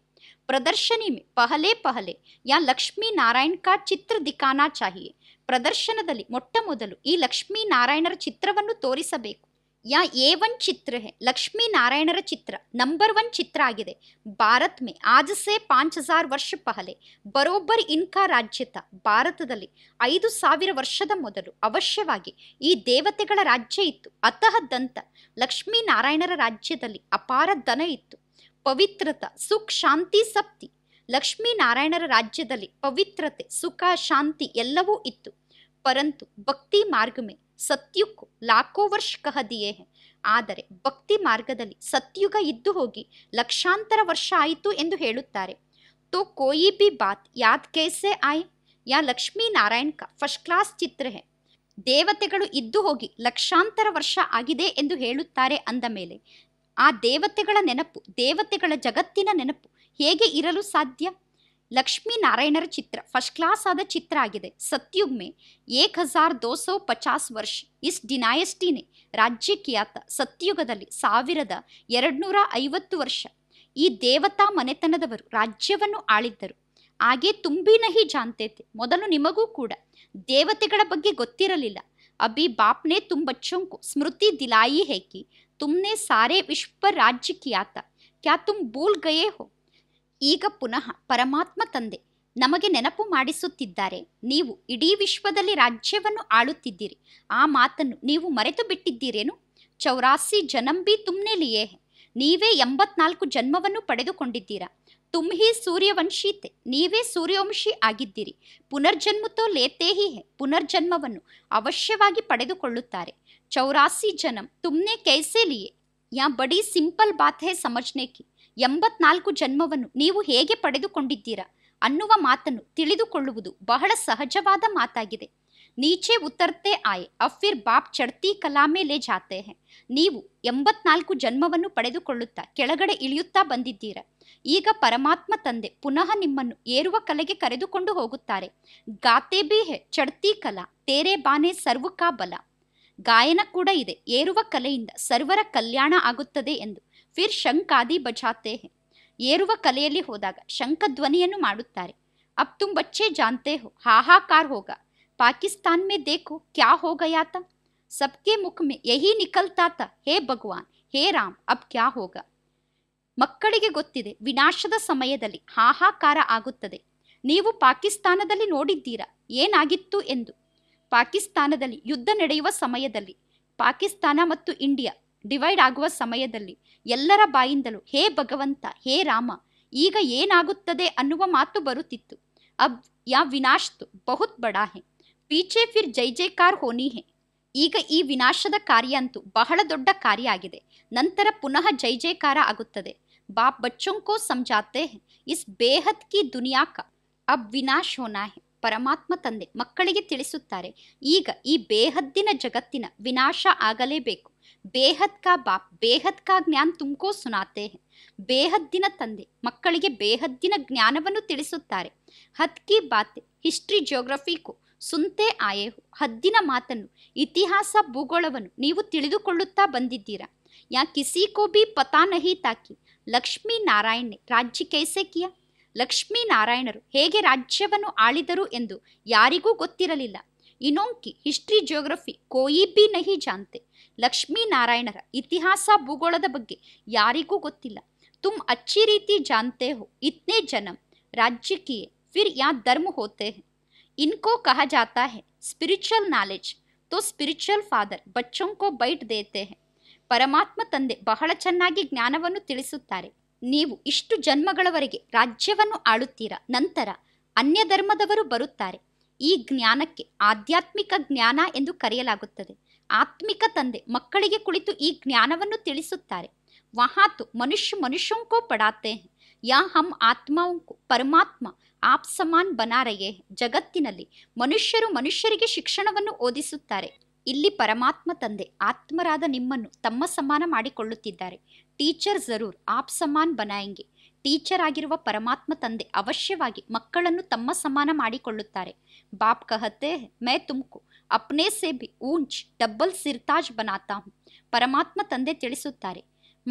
ಪ್ರದರ್ಶನಿ ಮೇ ಪಹಲೆ ಪಹಲೆ ಯಾ ಲಕ್ಷ್ಮೀ ನಾರಾಯಣ್ ಕಾ ಚಿತ್ರ ದಿಖಾನಾ ಚಾಹಿಯೇ ಪ್ರದರ್ಶನದಲ್ಲಿ ಮೊಟ್ಟ ಮೊದಲು ಈ ಲಕ್ಷ್ಮೀ ನಾರಾಯಣರ ಚಿತ್ರವನ್ನು ತೋರಿಸಬೇಕು ಯಾ ಎ ಒನ್ ಚಿತ್ರ ಹೇ ಲಕ್ಷ್ಮೀ ನಾರಾಯಣರ ಚಿತ್ರ ನಂಬರ್ ಒನ್ ಚಿತ್ರ ಆಗಿದೆ ಭಾರತ್ ಮೇ ಆಜ್ ಸೆ ಪಾಂಚ್ ಹಜಾರ್ ವರ್ಷ ಪಹಲೆ ಬರೋಬ್ಬರ್ ಇನ್ಕಾ ರಾಜ್ಯತ ಭಾರತದಲ್ಲಿ ಐದು ಸಾವಿರ ವರ್ಷದ ಮೊದಲು ಅವಶ್ಯವಾಗಿ ಈ ದೇವತೆಗಳ ರಾಜ್ಯ ಇತ್ತು ಅತಃ ದಂತ ಲಕ್ಷ್ಮೀ ನಾರಾಯಣರ ರಾಜ್ಯದಲ್ಲಿ ಅಪಾರ ಧನ ಇತ್ತು ಪವಿತ್ರತ ಸುಖ ಶಾಂತಿ ಸಪ್ತಿ ಲಕ್ಷ್ಮೀ ನಾರಾಯಣರ ರಾಜ್ಯದಲ್ಲಿ ಪವಿತ್ರತೆ ಸುಖ ಶಾಂತಿ ಎಲ್ಲವೂ ಇತ್ತು ಪರಂತು ಭಕ್ತಿ ಮಾರ್ಗಮೆ ಸತ್ಯುಕ್ ಲಾಖೋ ವರ್ಷ ಕಹದಿಯೇ ಆದರೆ ಭಕ್ತಿ ಮಾರ್ಗದಲ್ಲಿ ಸತ್ಯುಗ ಇದ್ದು ಹೋಗಿ ಲಕ್ಷಾಂತರ ವರ್ಷ ಆಯಿತು ಎಂದು ಹೇಳುತ್ತಾರೆ ತೋ ಕೋಯಿ ಬಿ ಬಾತ್ ಯಾದ್ ಕೇಸೆ ಆಯ್ ಯಾ ಲಕ್ಷ್ಮೀ ನಾರಾಯಣ್ ಫಸ್ಟ್ ಕ್ಲಾಸ್ ಚಿತ್ರ ಹೇ ದೇವತೆಗಳು ಇದ್ದು ಹೋಗಿ ಲಕ್ಷಾಂತರ ವರ್ಷ ಆಗಿದೆ ಎಂದು ಹೇಳುತ್ತಾರೆ ಅಂದ ಮೇಲೆ ಆ ದೇವತೆಗಳ ನೆನಪು ದೇವತೆಗಳ ಜಗತ್ತಿನ ನೆನಪು ಹೇಗೆ ಇರಲು ಸಾಧ್ಯ ಲಕ್ಷ್ಮೀನಾರಾಯಣರ ಚಿತ್ರ ಫಸ್ಟ್ ಕ್ಲಾಸ್ ಆದ ಚಿತ್ರ ಆಗಿದೆ ಸತ್ಯುಗ್ಮೆ ಏಕ್ ಹಜಾರ್ ದೋಸೋ ಪಚಾಸ್ ವರ್ಷ ಇಸ್ ಡಿನಾಯಸ್ಟಿನೇ ರಾಜ್ಯ ಖ್ಯಾತ ಸತ್ಯುಗದಲ್ಲಿ ಸಾವಿರದ ಎರಡುನೂರ ಐವತ್ತು ವರ್ಷ ಈ ದೇವತಾ ಮನೆತನದವರು ರಾಜ್ಯವನ್ನು ಆಳಿದ್ದರು ಹಾಗೆ ತುಂಬಿ ನಹಿ ಜಾಂತೇತೆ ಮೊದಲು ನಿಮಗೂ ಕೂಡ ದೇವತೆಗಳ ಬಗ್ಗೆ ಗೊತ್ತಿರಲಿಲ್ಲ ಅಭಿ ಬಾಪ್ನೆ ತುಂಬಚ್ಚೊಂಕು ಸ್ಮೃತಿ ದಿಲಾಯಿ ಹೇಕಿ ತುಮ್ನೆ ಸಾರೇ ವಿಶ್ವ ರಾಜ್ಯ ಖ್ಯಾತ ಕ್ಯಾ ತುಮ್ ಭೂಲ್ ಗಯೇ ಹೋ ಈಗ ಪುನಃ ಪರಮಾತ್ಮ ತಂದೆ ನಮಗೆ ನೆನಪು ಮಾಡಿಸುತ್ತಿದ್ದಾರೆ ನೀವು ಇಡೀ ವಿಶ್ವದಲ್ಲಿ ರಾಜ್ಯವನ್ನು ಆಳುತ್ತಿದ್ದೀರಿ ಆ ಮಾತನ್ನು ನೀವು ಮರೆತು ಬಿಟ್ಟಿದ್ದೀರೇನು ಚೌರಾಸಿ ಜನಂಬಿ ತುಮ್ನೆಲಿಯೇ ನೀವೇ ಎಂಬತ್ನಾಲ್ಕು ಜನ್ಮವನ್ನು ಪಡೆದುಕೊಂಡಿದ್ದೀರಾ ತುಮ್ಹಿ ಸೂರ್ಯವಂಶೀತೆ ನೀವೇ ಸೂರ್ಯವಂಶಿ ಆಗಿದ್ದೀರಿ ಪುನರ್ಜನ್ಮತೋ ಲೇತೇಹಿ ಹೇ ಪುನರ್ಜನ್ಮವನ್ನು ಅವಶ್ಯವಾಗಿ ಪಡೆದುಕೊಳ್ಳುತ್ತಾರೆ ಚೌರಾಸಿ ಜನಂ ತುಮ್ನೆ ಕೈಸೇಲಿಯೇ ಯಾ ಬಡಿ ಸಿಂಪಲ್ ಬಾತ್ ಹೇ ಸಮಜ್ನೆ ಕಿ ಎಂಬತ್ನಾಲ್ಕು ಜನ್ಮವನ್ನು ನೀವು ಹೇಗೆ ಪಡೆದುಕೊಂಡಿದ್ದೀರಾ ಅನ್ನುವ ಮಾತನ್ನು ತಿಳಿದುಕೊಳ್ಳುವುದು ಬಹಳ ಸಹಜವಾದ ಮಾತಾಗಿದೆ ನೀಚೆ ಉತ್ತರ್ತೆ ಆಯ್ ಅಫಿರ್ ಬಾಪ್ ಚಡ್ತಿ ಕಲಾಮೇಲೆ ಜಾತೆ ಹೆ ನೀವು ಎಂಬತ್ನಾಲ್ಕು ಜನ್ಮವನ್ನು ಪಡೆದುಕೊಳ್ಳುತ್ತಾ ಕೆಳಗಡೆ ಇಳಿಯುತ್ತಾ ಬಂದಿದ್ದೀರಾ ಈಗ ಪರಮಾತ್ಮ ತಂದೆ ಪುನಃ ನಿಮ್ಮನ್ನು ಏರುವ ಕಲೆಗೆ ಕರೆದುಕೊಂಡು ಹೋಗುತ್ತಾರೆ ಗಾತೆ ಬಿ ಹೆ ಚಡ್ತಿ ಕಲಾ ತೇರೆ ಬಾನೆ ಸರ್ವಕಾ ಬಲ ಗಾಯನ ಕೂಡ ಇದೆ ಏರುವ ಕಲೆಯಿಂದ ಸರ್ವರ ಕಲ್ಯಾಣ ಆಗುತ್ತದೆ ಎಂದು ಫಿರ್ ಶಂಕಾದಿ ಬಜಾತೆ ಹೇ ಏರುವ ಕಲೆಯಲ್ಲಿ ಹೋದಾಗ ಧ್ವನಿಯನ್ನು ಮಾಡುತ್ತಾರೆ ಅಬ್ ತುಮ್ ಬಚ್ಚೆ ಜಾನ್ತೆ ಹೋ ಹಾಹಾಕಾರ ಹೋಗ ಪಾಕಿಸ್ತಾನ್ ಮೇ ದೇಖೋ ಕ್ಯಾ ಹೋಗ ಯಾತ ಸಬ್ಕೆ ಮುಖ ಮೇ ಯಹಿ ನಿಕಲ್ತಾತ ಹೇ ಭಗವಾನ್ ಹೇ ರಾಮ್ ಅಬ್ ಕ್ಯಾ ಹೋಗ ಮಕ್ಕಳಿಗೆ ಗೊತ್ತಿದೆ ವಿನಾಶದ ಸಮಯದಲ್ಲಿ ಹಾಹಾಕಾರ ಆಗುತ್ತದೆ ನೀವು ಪಾಕಿಸ್ತಾನದಲ್ಲಿ ನೋಡಿದ್ದೀರಾ ಏನಾಗಿತ್ತು ಎಂದು ಪಾಕಿಸ್ತಾನದಲ್ಲಿ ಯುದ್ಧ ನಡೆಯುವ ಸಮಯದಲ್ಲಿ ಪಾಕಿಸ್ತಾನ ಮತ್ತು ಇಂಡಿಯಾ ಡಿವೈಡ್ ಆಗುವ ಸಮಯದಲ್ಲಿ ಎಲ್ಲರ ಬಾಯಿಂದಲೂ ಹೇ ಭಗವಂತ ಹೇ ರಾಮ ಈಗ ಏನಾಗುತ್ತದೆ ಅನ್ನುವ ಮಾತು ಬರುತ್ತಿತ್ತು ಅಬ್ ಯಾ ತು ಬಹುತ್ ಬಡಾ ಹೇ ಪೀಚೆ ಫಿರ್ ಜೈ ಜೈಕಾರ ಹೋನಿ ಹೇ ಈಗ ಈ ವಿನಾಶದ ಕಾರ್ಯ ಅಂತೂ ಬಹಳ ದೊಡ್ಡ ಕಾರ್ಯ ಆಗಿದೆ ನಂತರ ಪುನಃ ಜೈ ಜೈಕಾರ ಆಗುತ್ತದೆ ಬಾ ಬಚ್ಚೊಂಕೋ ಸಂಜಾತೆ ಇಸ್ ಬೇಹದ್ ಕಿ ದುನಿಯಾ ಕ ಅಬ್ ವಿನಾಶ್ ಹೋನಾ ಹೇ ಪರಮಾತ್ಮ ತಂದೆ ಮಕ್ಕಳಿಗೆ ತಿಳಿಸುತ್ತಾರೆ ಈಗ ಈ ಬೇಹದ್ದಿನ ಜಗತ್ತಿನ ವಿನಾಶ ಆಗಲೇಬೇಕು ಬೇಹದ್ ಕಾ ಬಾಪ್ ಬೇಹದ್ ಕಾ ಜ್ಞಾನ್ ತುಮ್ಕೋ ಸುನಾತೆ ಬೇಹದ್ದಿನ ತಂದೆ ಮಕ್ಕಳಿಗೆ ಬೇಹದ್ದಿನ ಜ್ಞಾನವನ್ನು ತಿಳಿಸುತ್ತಾರೆ ಹದ್ ಕಿ ಬಾತ್ ಹಿಸ್ಟ್ರಿ ಕೋ ಸುಂತೆ ಆಯೇಹು ಹದ್ದಿನ ಮಾತನ್ನು ಇತಿಹಾಸ ಭೂಗೋಳವನ್ನು ನೀವು ತಿಳಿದುಕೊಳ್ಳುತ್ತಾ ಬಂದಿದ್ದೀರಾ ಯಾ ಕಿಸಿ ಕೋ ಬಿ ಪತಾ ನಹಿ ತಾಕಿ ಲಕ್ಷ್ಮೀ ನಾರಾಯಣ್ ರಾಜ್ಯ ಕೈಸೆ ಕಿಯ ಲಕ್ಷ್ಮೀ ನಾರಾಯಣರು ಹೇಗೆ ರಾಜ್ಯವನ್ನು ಆಳಿದರು ಎಂದು ಯಾರಿಗೂ ಗೊತ್ತಿರಲಿಲ್ಲ ಇನೋಂಕಿ ಹಿಸ್ಟ್ರಿ ಜಿಯೋಗ್ರಫಿ ಕೋಯಿ ಬಿ ನಹಿ ಜಾಂತೆ ಲಕ್ಷ್ಮೀನಾರಾಯಣರ ಇತಿಹಾಸ ಭೂಗೋಳದ ಬಗ್ಗೆ ಯಾರಿಗೂ ಗೊತ್ತಿಲ್ಲ ತುಮ್ ಅಚ್ಚಿ ರೀತಿ ಜಾನ್ತೆ ಹೋ ಇತ್ನೇ ಜನಂ ರಾಜ್ಯಕ್ಕೆ ಫಿರ್ ಯಾ ಧರ್ಮ ಹೋತೆ ಇನ್ಕೋ ಕಹ ಜಾತಾ ಹೇ ಸ್ಪಿರಿಚುವಲ್ ನಾಲೆಜ್ ತೋ ಸ್ಪಿರಿಚುವಲ್ ಫಾದರ್ ಬಚ್ಚೊಂಕೋ ಬೈಟ್ ದೇತೆ ಹೇ ಪರಮಾತ್ಮ ತಂದೆ ಬಹಳ ಚೆನ್ನಾಗಿ ಜ್ಞಾನವನ್ನು ತಿಳಿಸುತ್ತಾರೆ ನೀವು ಇಷ್ಟು ಜನ್ಮಗಳವರೆಗೆ ರಾಜ್ಯವನ್ನು ಆಳುತ್ತೀರಾ ನಂತರ ಅನ್ಯ ಧರ್ಮದವರು ಬರುತ್ತಾರೆ ಈ ಜ್ಞಾನಕ್ಕೆ ಆಧ್ಯಾತ್ಮಿಕ ಜ್ಞಾನ ಎಂದು ಕರೆಯಲಾಗುತ್ತದೆ ಆತ್ಮಿಕ ತಂದೆ ಮಕ್ಕಳಿಗೆ ಕುಳಿತು ಈ ಜ್ಞಾನವನ್ನು ತಿಳಿಸುತ್ತಾರೆ ವಹಾತು ಮನುಷ್ಯ ಮನುಷ್ಯಂಕೋ ಪಡಾತೆ ಯಾ ಹಂ ಆತ್ಮಾಂಕು ಪರಮಾತ್ಮ ಆಪ್ ಸಮಾನ್ ಬನಾರಯೇ ಜಗತ್ತಿನಲ್ಲಿ ಮನುಷ್ಯರು ಮನುಷ್ಯರಿಗೆ ಶಿಕ್ಷಣವನ್ನು ಓದಿಸುತ್ತಾರೆ ಇಲ್ಲಿ ಪರಮಾತ್ಮ ತಂದೆ ಆತ್ಮರಾದ ನಿಮ್ಮನ್ನು ತಮ್ಮ ಸಮಾನ ಮಾಡಿಕೊಳ್ಳುತ್ತಿದ್ದಾರೆ ಟೀಚರ್ ಜರೂರ್ ಆಪ್ ಸಮಾನ್ ಬನಾಯಂಗೆ ಟೀಚರ್ ಆಗಿರುವ ಪರಮಾತ್ಮ ತಂದೆ ಅವಶ್ಯವಾಗಿ ಮಕ್ಕಳನ್ನು ತಮ್ಮ ಸಮಾನ ಮಾಡಿಕೊಳ್ಳುತ್ತಾರೆ ಬಾಪ್ ಕಹತೆ ಮೇ ತುಮ್ಕು ಅಪ್ನೇ ಸೆ ಬಿ ಊಂಚ್ ಡಬ್ಬಲ್ ಸಿರ್ತಾಜ್ ಬನಾತಾ ಹು ಪರಮಾತ್ಮ ತಂದೆ ತಿಳಿಸುತ್ತಾರೆ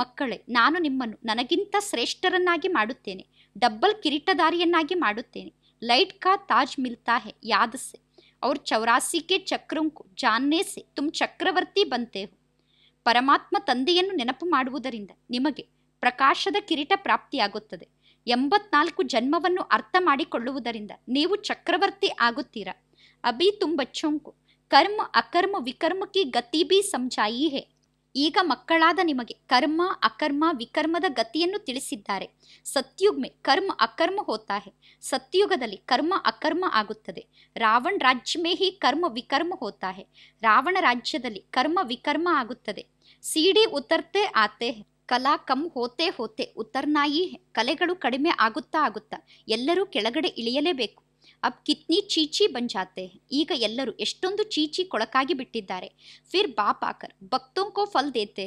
ಮಕ್ಕಳೇ ನಾನು ನಿಮ್ಮನ್ನು ನನಗಿಂತ ಶ್ರೇಷ್ಠರನ್ನಾಗಿ ಮಾಡುತ್ತೇನೆ ಡಬ್ಬಲ್ ಕಿರೀಟಧಾರಿಯನ್ನಾಗಿ ಮಾಡುತ್ತೇನೆ ಲೈಟ್ ಕಾ ತಾಜ್ ಮಿಲ್ತಾ ಹೆ ಯಾದಸೆ ಅವ್ರ ಚೌರಾಸಿಕೆ ಚಕ್ರಂಕು ಜಾನ್ನೇಸೆ ತುಮ್ ಚಕ್ರವರ್ತಿ ಬಂತೆ ಪರಮಾತ್ಮ ತಂದೆಯನ್ನು ನೆನಪು ಮಾಡುವುದರಿಂದ ನಿಮಗೆ ಪ್ರಕಾಶದ ಕಿರೀಟ ಪ್ರಾಪ್ತಿಯಾಗುತ್ತದೆ ಎಂಬತ್ನಾಲ್ಕು ಜನ್ಮವನ್ನು ಅರ್ಥ ಮಾಡಿಕೊಳ್ಳುವುದರಿಂದ ನೀವು ಚಕ್ರವರ್ತಿ ಆಗುತ್ತೀರಾ ಅಭಿ ತುಂಬ ಚೊಂಕು ಕರ್ಮ ಅಕರ್ಮ ವಿಕರ್ಮಕ್ಕೆ ಗತಿ ಬಿ ಸಮಜಾಯಿ ಹೇ ಈಗ ಮಕ್ಕಳಾದ ನಿಮಗೆ ಕರ್ಮ ಅಕರ್ಮ ವಿಕರ್ಮದ ಗತಿಯನ್ನು ತಿಳಿಸಿದ್ದಾರೆ ಸತ್ಯುಗ್ಮೆ ಕರ್ಮ ಅಕರ್ಮ ಹೋತಾ ಹೇ ಸತ್ಯುಗದಲ್ಲಿ ಕರ್ಮ ಅಕರ್ಮ ಆಗುತ್ತದೆ ರಾವಣ ರಾಜ್ಯ ಹಿ ಕರ್ಮ ವಿಕರ್ಮ ಹೋತಾ ಹೇ ರಾವಣ ರಾಜ್ಯದಲ್ಲಿ ಕರ್ಮ ವಿಕರ್ಮ ಆಗುತ್ತದೆ ಸಿಡಿ ಉತ್ತರ್ತೆ ಆತೆ ಕಲಾ ಕಮ್ ಹೋತೆ ಹೋತೆ ಉತ್ತರ್ನಾಯಿ ಕಲೆಗಳು ಕಡಿಮೆ ಆಗುತ್ತಾ ಆಗುತ್ತಾ ಎಲ್ಲರೂ ಕೆಳಗಡೆ ಇಳಿಯಲೇಬೇಕು ಅಬ್ ಕಿತ್ನಿ ಚೀಚಿ ಬಂಜಾತೆ ಈಗ ಎಲ್ಲರೂ ಎಷ್ಟೊಂದು ಚೀಚಿ ಕೊಳಕಾಗಿ ಬಿಟ್ಟಿದ್ದಾರೆ ಫಿರ್ ಬಾಪಾಕರ್ ಆಕರ್ ಭಕ್ತೋಂಕೋ ಫಲ್ ದೇತೆ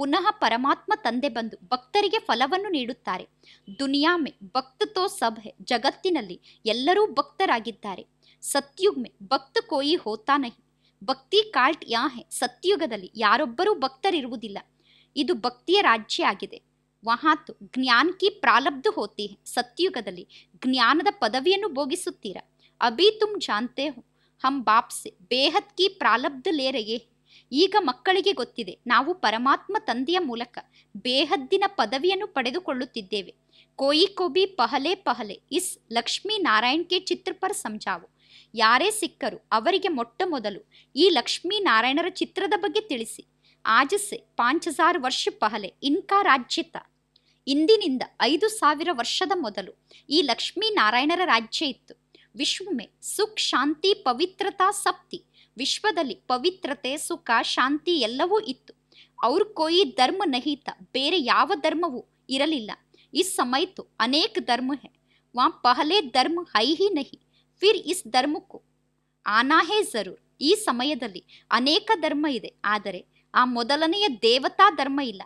ಪುನಃ ಪರಮಾತ್ಮ ತಂದೆ ಬಂದು ಭಕ್ತರಿಗೆ ಫಲವನ್ನು ನೀಡುತ್ತಾರೆ ದುನಿಯಾಮೆ ಭಕ್ತ ತೋ ಸಬ್ ಜಗತ್ತಿನಲ್ಲಿ ಎಲ್ಲರೂ ಭಕ್ತರಾಗಿದ್ದಾರೆ ಸತ್ಯುಗ್ಮೆ ಭಕ್ತ ಕೋಯಿ ಹೋತಾ ನಹಿ ಭಕ್ತಿ ಕಾಲ್ಟ್ ಯಾ ಹೆ ಸತ್ಯುಗದಲ್ಲಿ ಯಾರೊಬ್ಬರೂ ಭಕ್ತರಿರುವುದಿಲ್ಲ ಇದು ಭಕ್ತಿಯ ರಾಜ್ಯ ಆಗಿದೆ ವಹಾತು ಜ್ಞಾನ್ ಕಿ ಪ್ರಾಲಬ್ಧ ಹೋತಿ ಸತ್ಯುಗದಲ್ಲಿ ಜ್ಞಾನದ ಪದವಿಯನ್ನು ಭೋಗಿಸುತ್ತೀರ ಅಭಿ ತುಮ್ ಜಾಂತೆ ಹೋ ಹಮ್ ಬಾಪ್ಸೆ ಬೇಹತ್ ಕಿ ಪ್ರಾಲಬ್ಧ ಲೇರೆಯೇ ಈಗ ಮಕ್ಕಳಿಗೆ ಗೊತ್ತಿದೆ ನಾವು ಪರಮಾತ್ಮ ತಂದೆಯ ಮೂಲಕ ಬೇಹದ್ದಿನ ಪದವಿಯನ್ನು ಪಡೆದುಕೊಳ್ಳುತ್ತಿದ್ದೇವೆ ಕೋಯಿ ಕೋಬಿ ಪಹಲೆ ಪಹಲೆ ಇಸ್ ಲಕ್ಷ್ಮೀ ನಾರಾಯಣ್ ಕೆ ಚಿತ್ರಪರ ಸಂಜಾವು ಯಾರೇ ಸಿಕ್ಕರು ಅವರಿಗೆ ಮೊಟ್ಟ ಮೊದಲು ಈ ಲಕ್ಷ್ಮೀ ನಾರಾಯಣರ ಚಿತ್ರದ ಬಗ್ಗೆ ತಿಳಿಸಿ ಆಜಸೆ ಪಾಂಚ್ ಹಜಾರ್ ವರ್ಷ ಪಹಲೆ ಇನ್ಕಾ ರಾಜ್ಯತ ಇಂದಿನಿಂದ ಐದು ಸಾವಿರ ವರ್ಷದ ಮೊದಲು ಈ ಲಕ್ಷ್ಮೀನಾರಾಯಣರ ರಾಜ್ಯ ಇತ್ತು ವಿಶ್ವಮೆ ಸುಖ್ ಶಾಂತಿ ಪವಿತ್ರತಾ ಸಪ್ತಿ ವಿಶ್ವದಲ್ಲಿ ಪವಿತ್ರತೆ ಸುಖ ಶಾಂತಿ ಎಲ್ಲವೂ ಇತ್ತು ಅವ್ರ ಕೊಯಿ ಧರ್ಮ ನಹಿತ ಬೇರೆ ಯಾವ ಧರ್ಮವೂ ಇರಲಿಲ್ಲ ಇಸ್ ಸಮಯ್ತು ಅನೇಕ ಧರ್ಮ ಹೇ ವಾ ಪಹಲೆ ಧರ್ಮ ಹೈ ಹಿ ನಹಿ ಫಿರ್ ಇಸ್ ಧರ್ಮಕ್ಕೂ ಆನಾಹೇ ಜರೂರ್ ಈ ಸಮಯದಲ್ಲಿ ಅನೇಕ ಧರ್ಮ ಇದೆ ಆದರೆ ಆ ಮೊದಲನೆಯ ದೇವತಾ ಧರ್ಮ ಇಲ್ಲ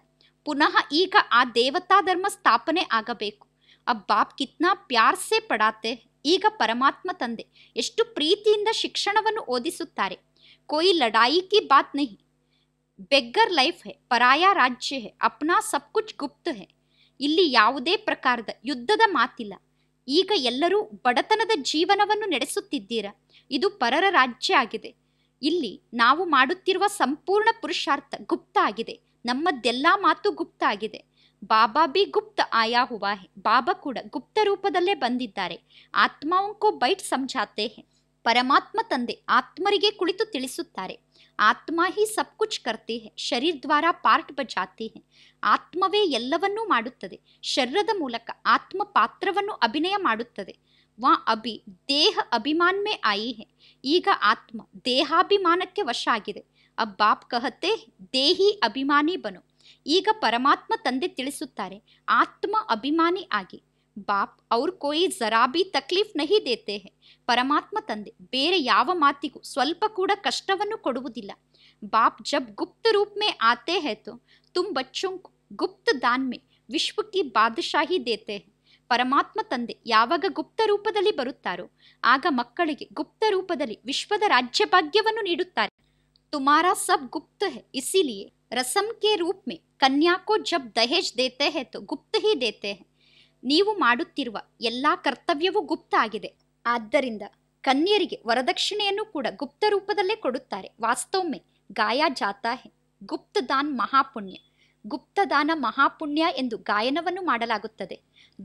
ಪುನಃ ಈಗ ಆ ದೇವತಾ ಧರ್ಮ ಸ್ಥಾಪನೆ ಆಗಬೇಕು ಅಬ್ ಬಾಪ್ ಕಿತ್ನಾ ಪ್ಯಾರ್ಸೆ ಪಡಾತೆ ಈಗ ಪರಮಾತ್ಮ ತಂದೆ ಎಷ್ಟು ಪ್ರೀತಿಯಿಂದ ಶಿಕ್ಷಣವನ್ನು ಓದಿಸುತ್ತಾರೆ ಕೋಯಿ ಲಡಾಯಿ ಕಿ ಬಾತ್ ನಹಿ ಬೆಗ್ಗರ್ ಲೈಫ್ ಹೆ ಪರಾಯ ರಾಜ್ಯ ಹೆ ಅಪ್ನಾ ಸಬ್ ಕುಚ್ ಗುಪ್ತ ಹೆ ಇಲ್ಲಿ ಯಾವುದೇ ಪ್ರಕಾರದ ಯುದ್ಧದ ಮಾತಿಲ್ಲ ಈಗ ಎಲ್ಲರೂ ಬಡತನದ ಜೀವನವನ್ನು ನಡೆಸುತ್ತಿದ್ದೀರಾ ಇದು ಪರರ ರಾಜ್ಯ ಆಗಿದೆ ಇಲ್ಲಿ ನಾವು ಮಾಡುತ್ತಿರುವ ಸಂಪೂರ್ಣ ಪುರುಷಾರ್ಥ ಗುಪ್ತ ಆಗಿದೆ ನಮ್ಮದೆಲ್ಲ ಮಾತು ಗುಪ್ತ ಆಗಿದೆ ಬಾಬಾ ಬಿ ಗುಪ್ತ ಆಯಾ ಹುವಾ ಹೇ ಬಾಬಾ ಕೂಡ ಗುಪ್ತ ರೂಪದಲ್ಲೇ ಬಂದಿದ್ದಾರೆ ಆತ್ಮಾವಂಕೋ ಬೈಟ್ ಸಮಜಾತೆ ಹೇ ಪರಮಾತ್ಮ ತಂದೆ ಆತ್ಮರಿಗೆ ಕುಳಿತು ತಿಳಿಸುತ್ತಾರೆ ಆತ್ಮ ಹಿ ಸಬ್ ಕುಚ್ ಕರ್ತಿ ಹೇ ಶರೀರ್ ದ್ವಾರ ಪಾರ್ಟ್ ಬಜಾತಿಹೇ ಆತ್ಮವೇ ಎಲ್ಲವನ್ನೂ ಮಾಡುತ್ತದೆ ಶರೀರದ ಮೂಲಕ ಆತ್ಮ ಪಾತ್ರವನ್ನು ಅಭಿನಯ ಮಾಡುತ್ತದೆ ವಾ ಅಭಿ ದೇಹ ಅಭಿಮಾನ್ಮೆ ಮೇ ಆಯಿ ಹೇ ಈಗ ಆತ್ಮ ದೇಹಾಭಿಮಾನಕ್ಕೆ ವಶ ಆಗಿದೆ ಅಬ್ ಬಾಪ್ ಕಹತೆ ದೇಹಿ ಅಭಿಮಾನಿ ಬನು ಈಗ ಪರಮಾತ್ಮ ತಂದೆ ತಿಳಿಸುತ್ತಾರೆ ಆತ್ಮ ಅಭಿಮಾನಿ ಆಗಿ ಬಾಪ್ ಅವ್ರ ಕೋಯಿ ಜರಾಬಿ ತಕ್ಲೀಫ್ ನಹಿ ದೇತೆ ಪರಮಾತ್ಮ ತಂದೆ ಬೇರೆ ಯಾವ ಮಾತಿಗೂ ಸ್ವಲ್ಪ ಕೂಡ ಕಷ್ಟವನ್ನು ಕೊಡುವುದಿಲ್ಲ ಬಾಪ್ ಜಬ್ ಗುಪ್ತ ರೂಪ ಮೇ ಆತೆ ಹೇತು ತುಮ್ ಗುಪ್ತ ದಾನ್ ಮೇ ವಿಶ್ವಕ್ಕೆ ಬಾದಶಾಹಿ ದೇತೆ ಪರಮಾತ್ಮ ತಂದೆ ಯಾವಾಗ ಗುಪ್ತ ರೂಪದಲ್ಲಿ ಬರುತ್ತಾರೋ ಆಗ ಮಕ್ಕಳಿಗೆ ಗುಪ್ತ ರೂಪದಲ್ಲಿ ವಿಶ್ವದ ರಾಜ್ಯ ಭಾಗ್ಯವನ್ನು ನೀಡುತ್ತಾರೆ तुम्हारा सब गुप्त है इसीलिए के रूप में कन्या को जब दहेज देते हैं तो ಗುಪ್ತ ही देते हैं ನೀವು ಮಾಡುತ್ತಿರುವ ಎಲ್ಲ ಕರ್ತವ್ಯವೂ ಗುಪ್ತ ಆಗಿದೆ ಆದ್ದರಿಂದ ಕನ್ಯರಿಗೆ ವರದಕ್ಷಿಣೆಯನ್ನು ಕೂಡ ಗುಪ್ತ ರೂಪದಲ್ಲೇ ಕೊಡುತ್ತಾರೆ ವಾಸ್ತವಮೆ ಗಾಯ ಜಾತಾ ಹೆ ಗುಪ್ತ ದಾನ್ ಮಹಾಪುಣ್ಯ ಗುಪ್ತ ದಾನ ಮಹಾಪುಣ್ಯ ಎಂದು ಗಾಯನವನ್ನು ಮಾಡಲಾಗುತ್ತದೆ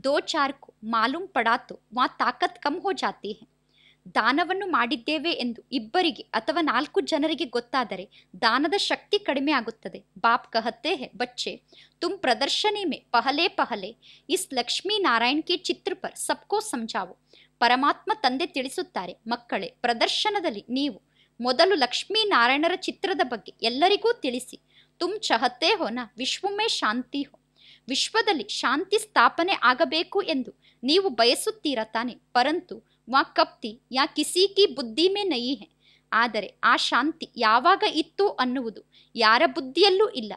ದೋ ಚಾರ್ಕು ಮಾಲೂಮ್ ಪಡಾತು ವಾ ತಾಕತ್ ಕಮ್ ಹೋ ಜಾತಿ ದಾನವನ್ನು ಮಾಡಿದ್ದೇವೆ ಎಂದು ಇಬ್ಬರಿಗೆ ಅಥವಾ ನಾಲ್ಕು ಜನರಿಗೆ ಗೊತ್ತಾದರೆ ದಾನದ ಶಕ್ತಿ ಕಡಿಮೆ ಆಗುತ್ತದೆ ಬಾಪ್ ಕಹತ್ತೆ ಹೇ ಬಚ್ಚೆ ತುಮ್ ಪ್ರದರ್ಶನೆ ಮೇ ಪಹಲೆ ಪಹಲೆ ಇಸ್ ಲಕ್ಷ್ಮೀ ನಾರಾಯಣ್ ಕಿ ಚಿತ್ರ ಪರ್ ಸಬ್ಕೋ ಸಂಜಾವು ಪರಮಾತ್ಮ ತಂದೆ ತಿಳಿಸುತ್ತಾರೆ ಮಕ್ಕಳೇ ಪ್ರದರ್ಶನದಲ್ಲಿ ನೀವು ಮೊದಲು ಲಕ್ಷ್ಮೀ ನಾರಾಯಣರ ಚಿತ್ರದ ಬಗ್ಗೆ ಎಲ್ಲರಿಗೂ ತಿಳಿಸಿ ತುಮ್ ಚಹತೆ ಹೋನ ವಿಶ್ವಮೇ ಶಾಂತಿ ಹೋ ವಿಶ್ವದಲ್ಲಿ ಶಾಂತಿ ಸ್ಥಾಪನೆ ಆಗಬೇಕು ಎಂದು ನೀವು ಬಯಸುತ್ತೀರಾ ತಾನೆ ಪರಂತು ವಾ ಕಪ್ತಿ ಯಾ ಕಿಸಿಕಿ ಬುದ್ಧಿ ಮೇ ನಯಿ ಹೆ ಆದರೆ ಆ ಶಾಂತಿ ಯಾವಾಗ ಇತ್ತು ಅನ್ನುವುದು ಯಾರ ಬುದ್ಧಿಯಲ್ಲೂ ಇಲ್ಲ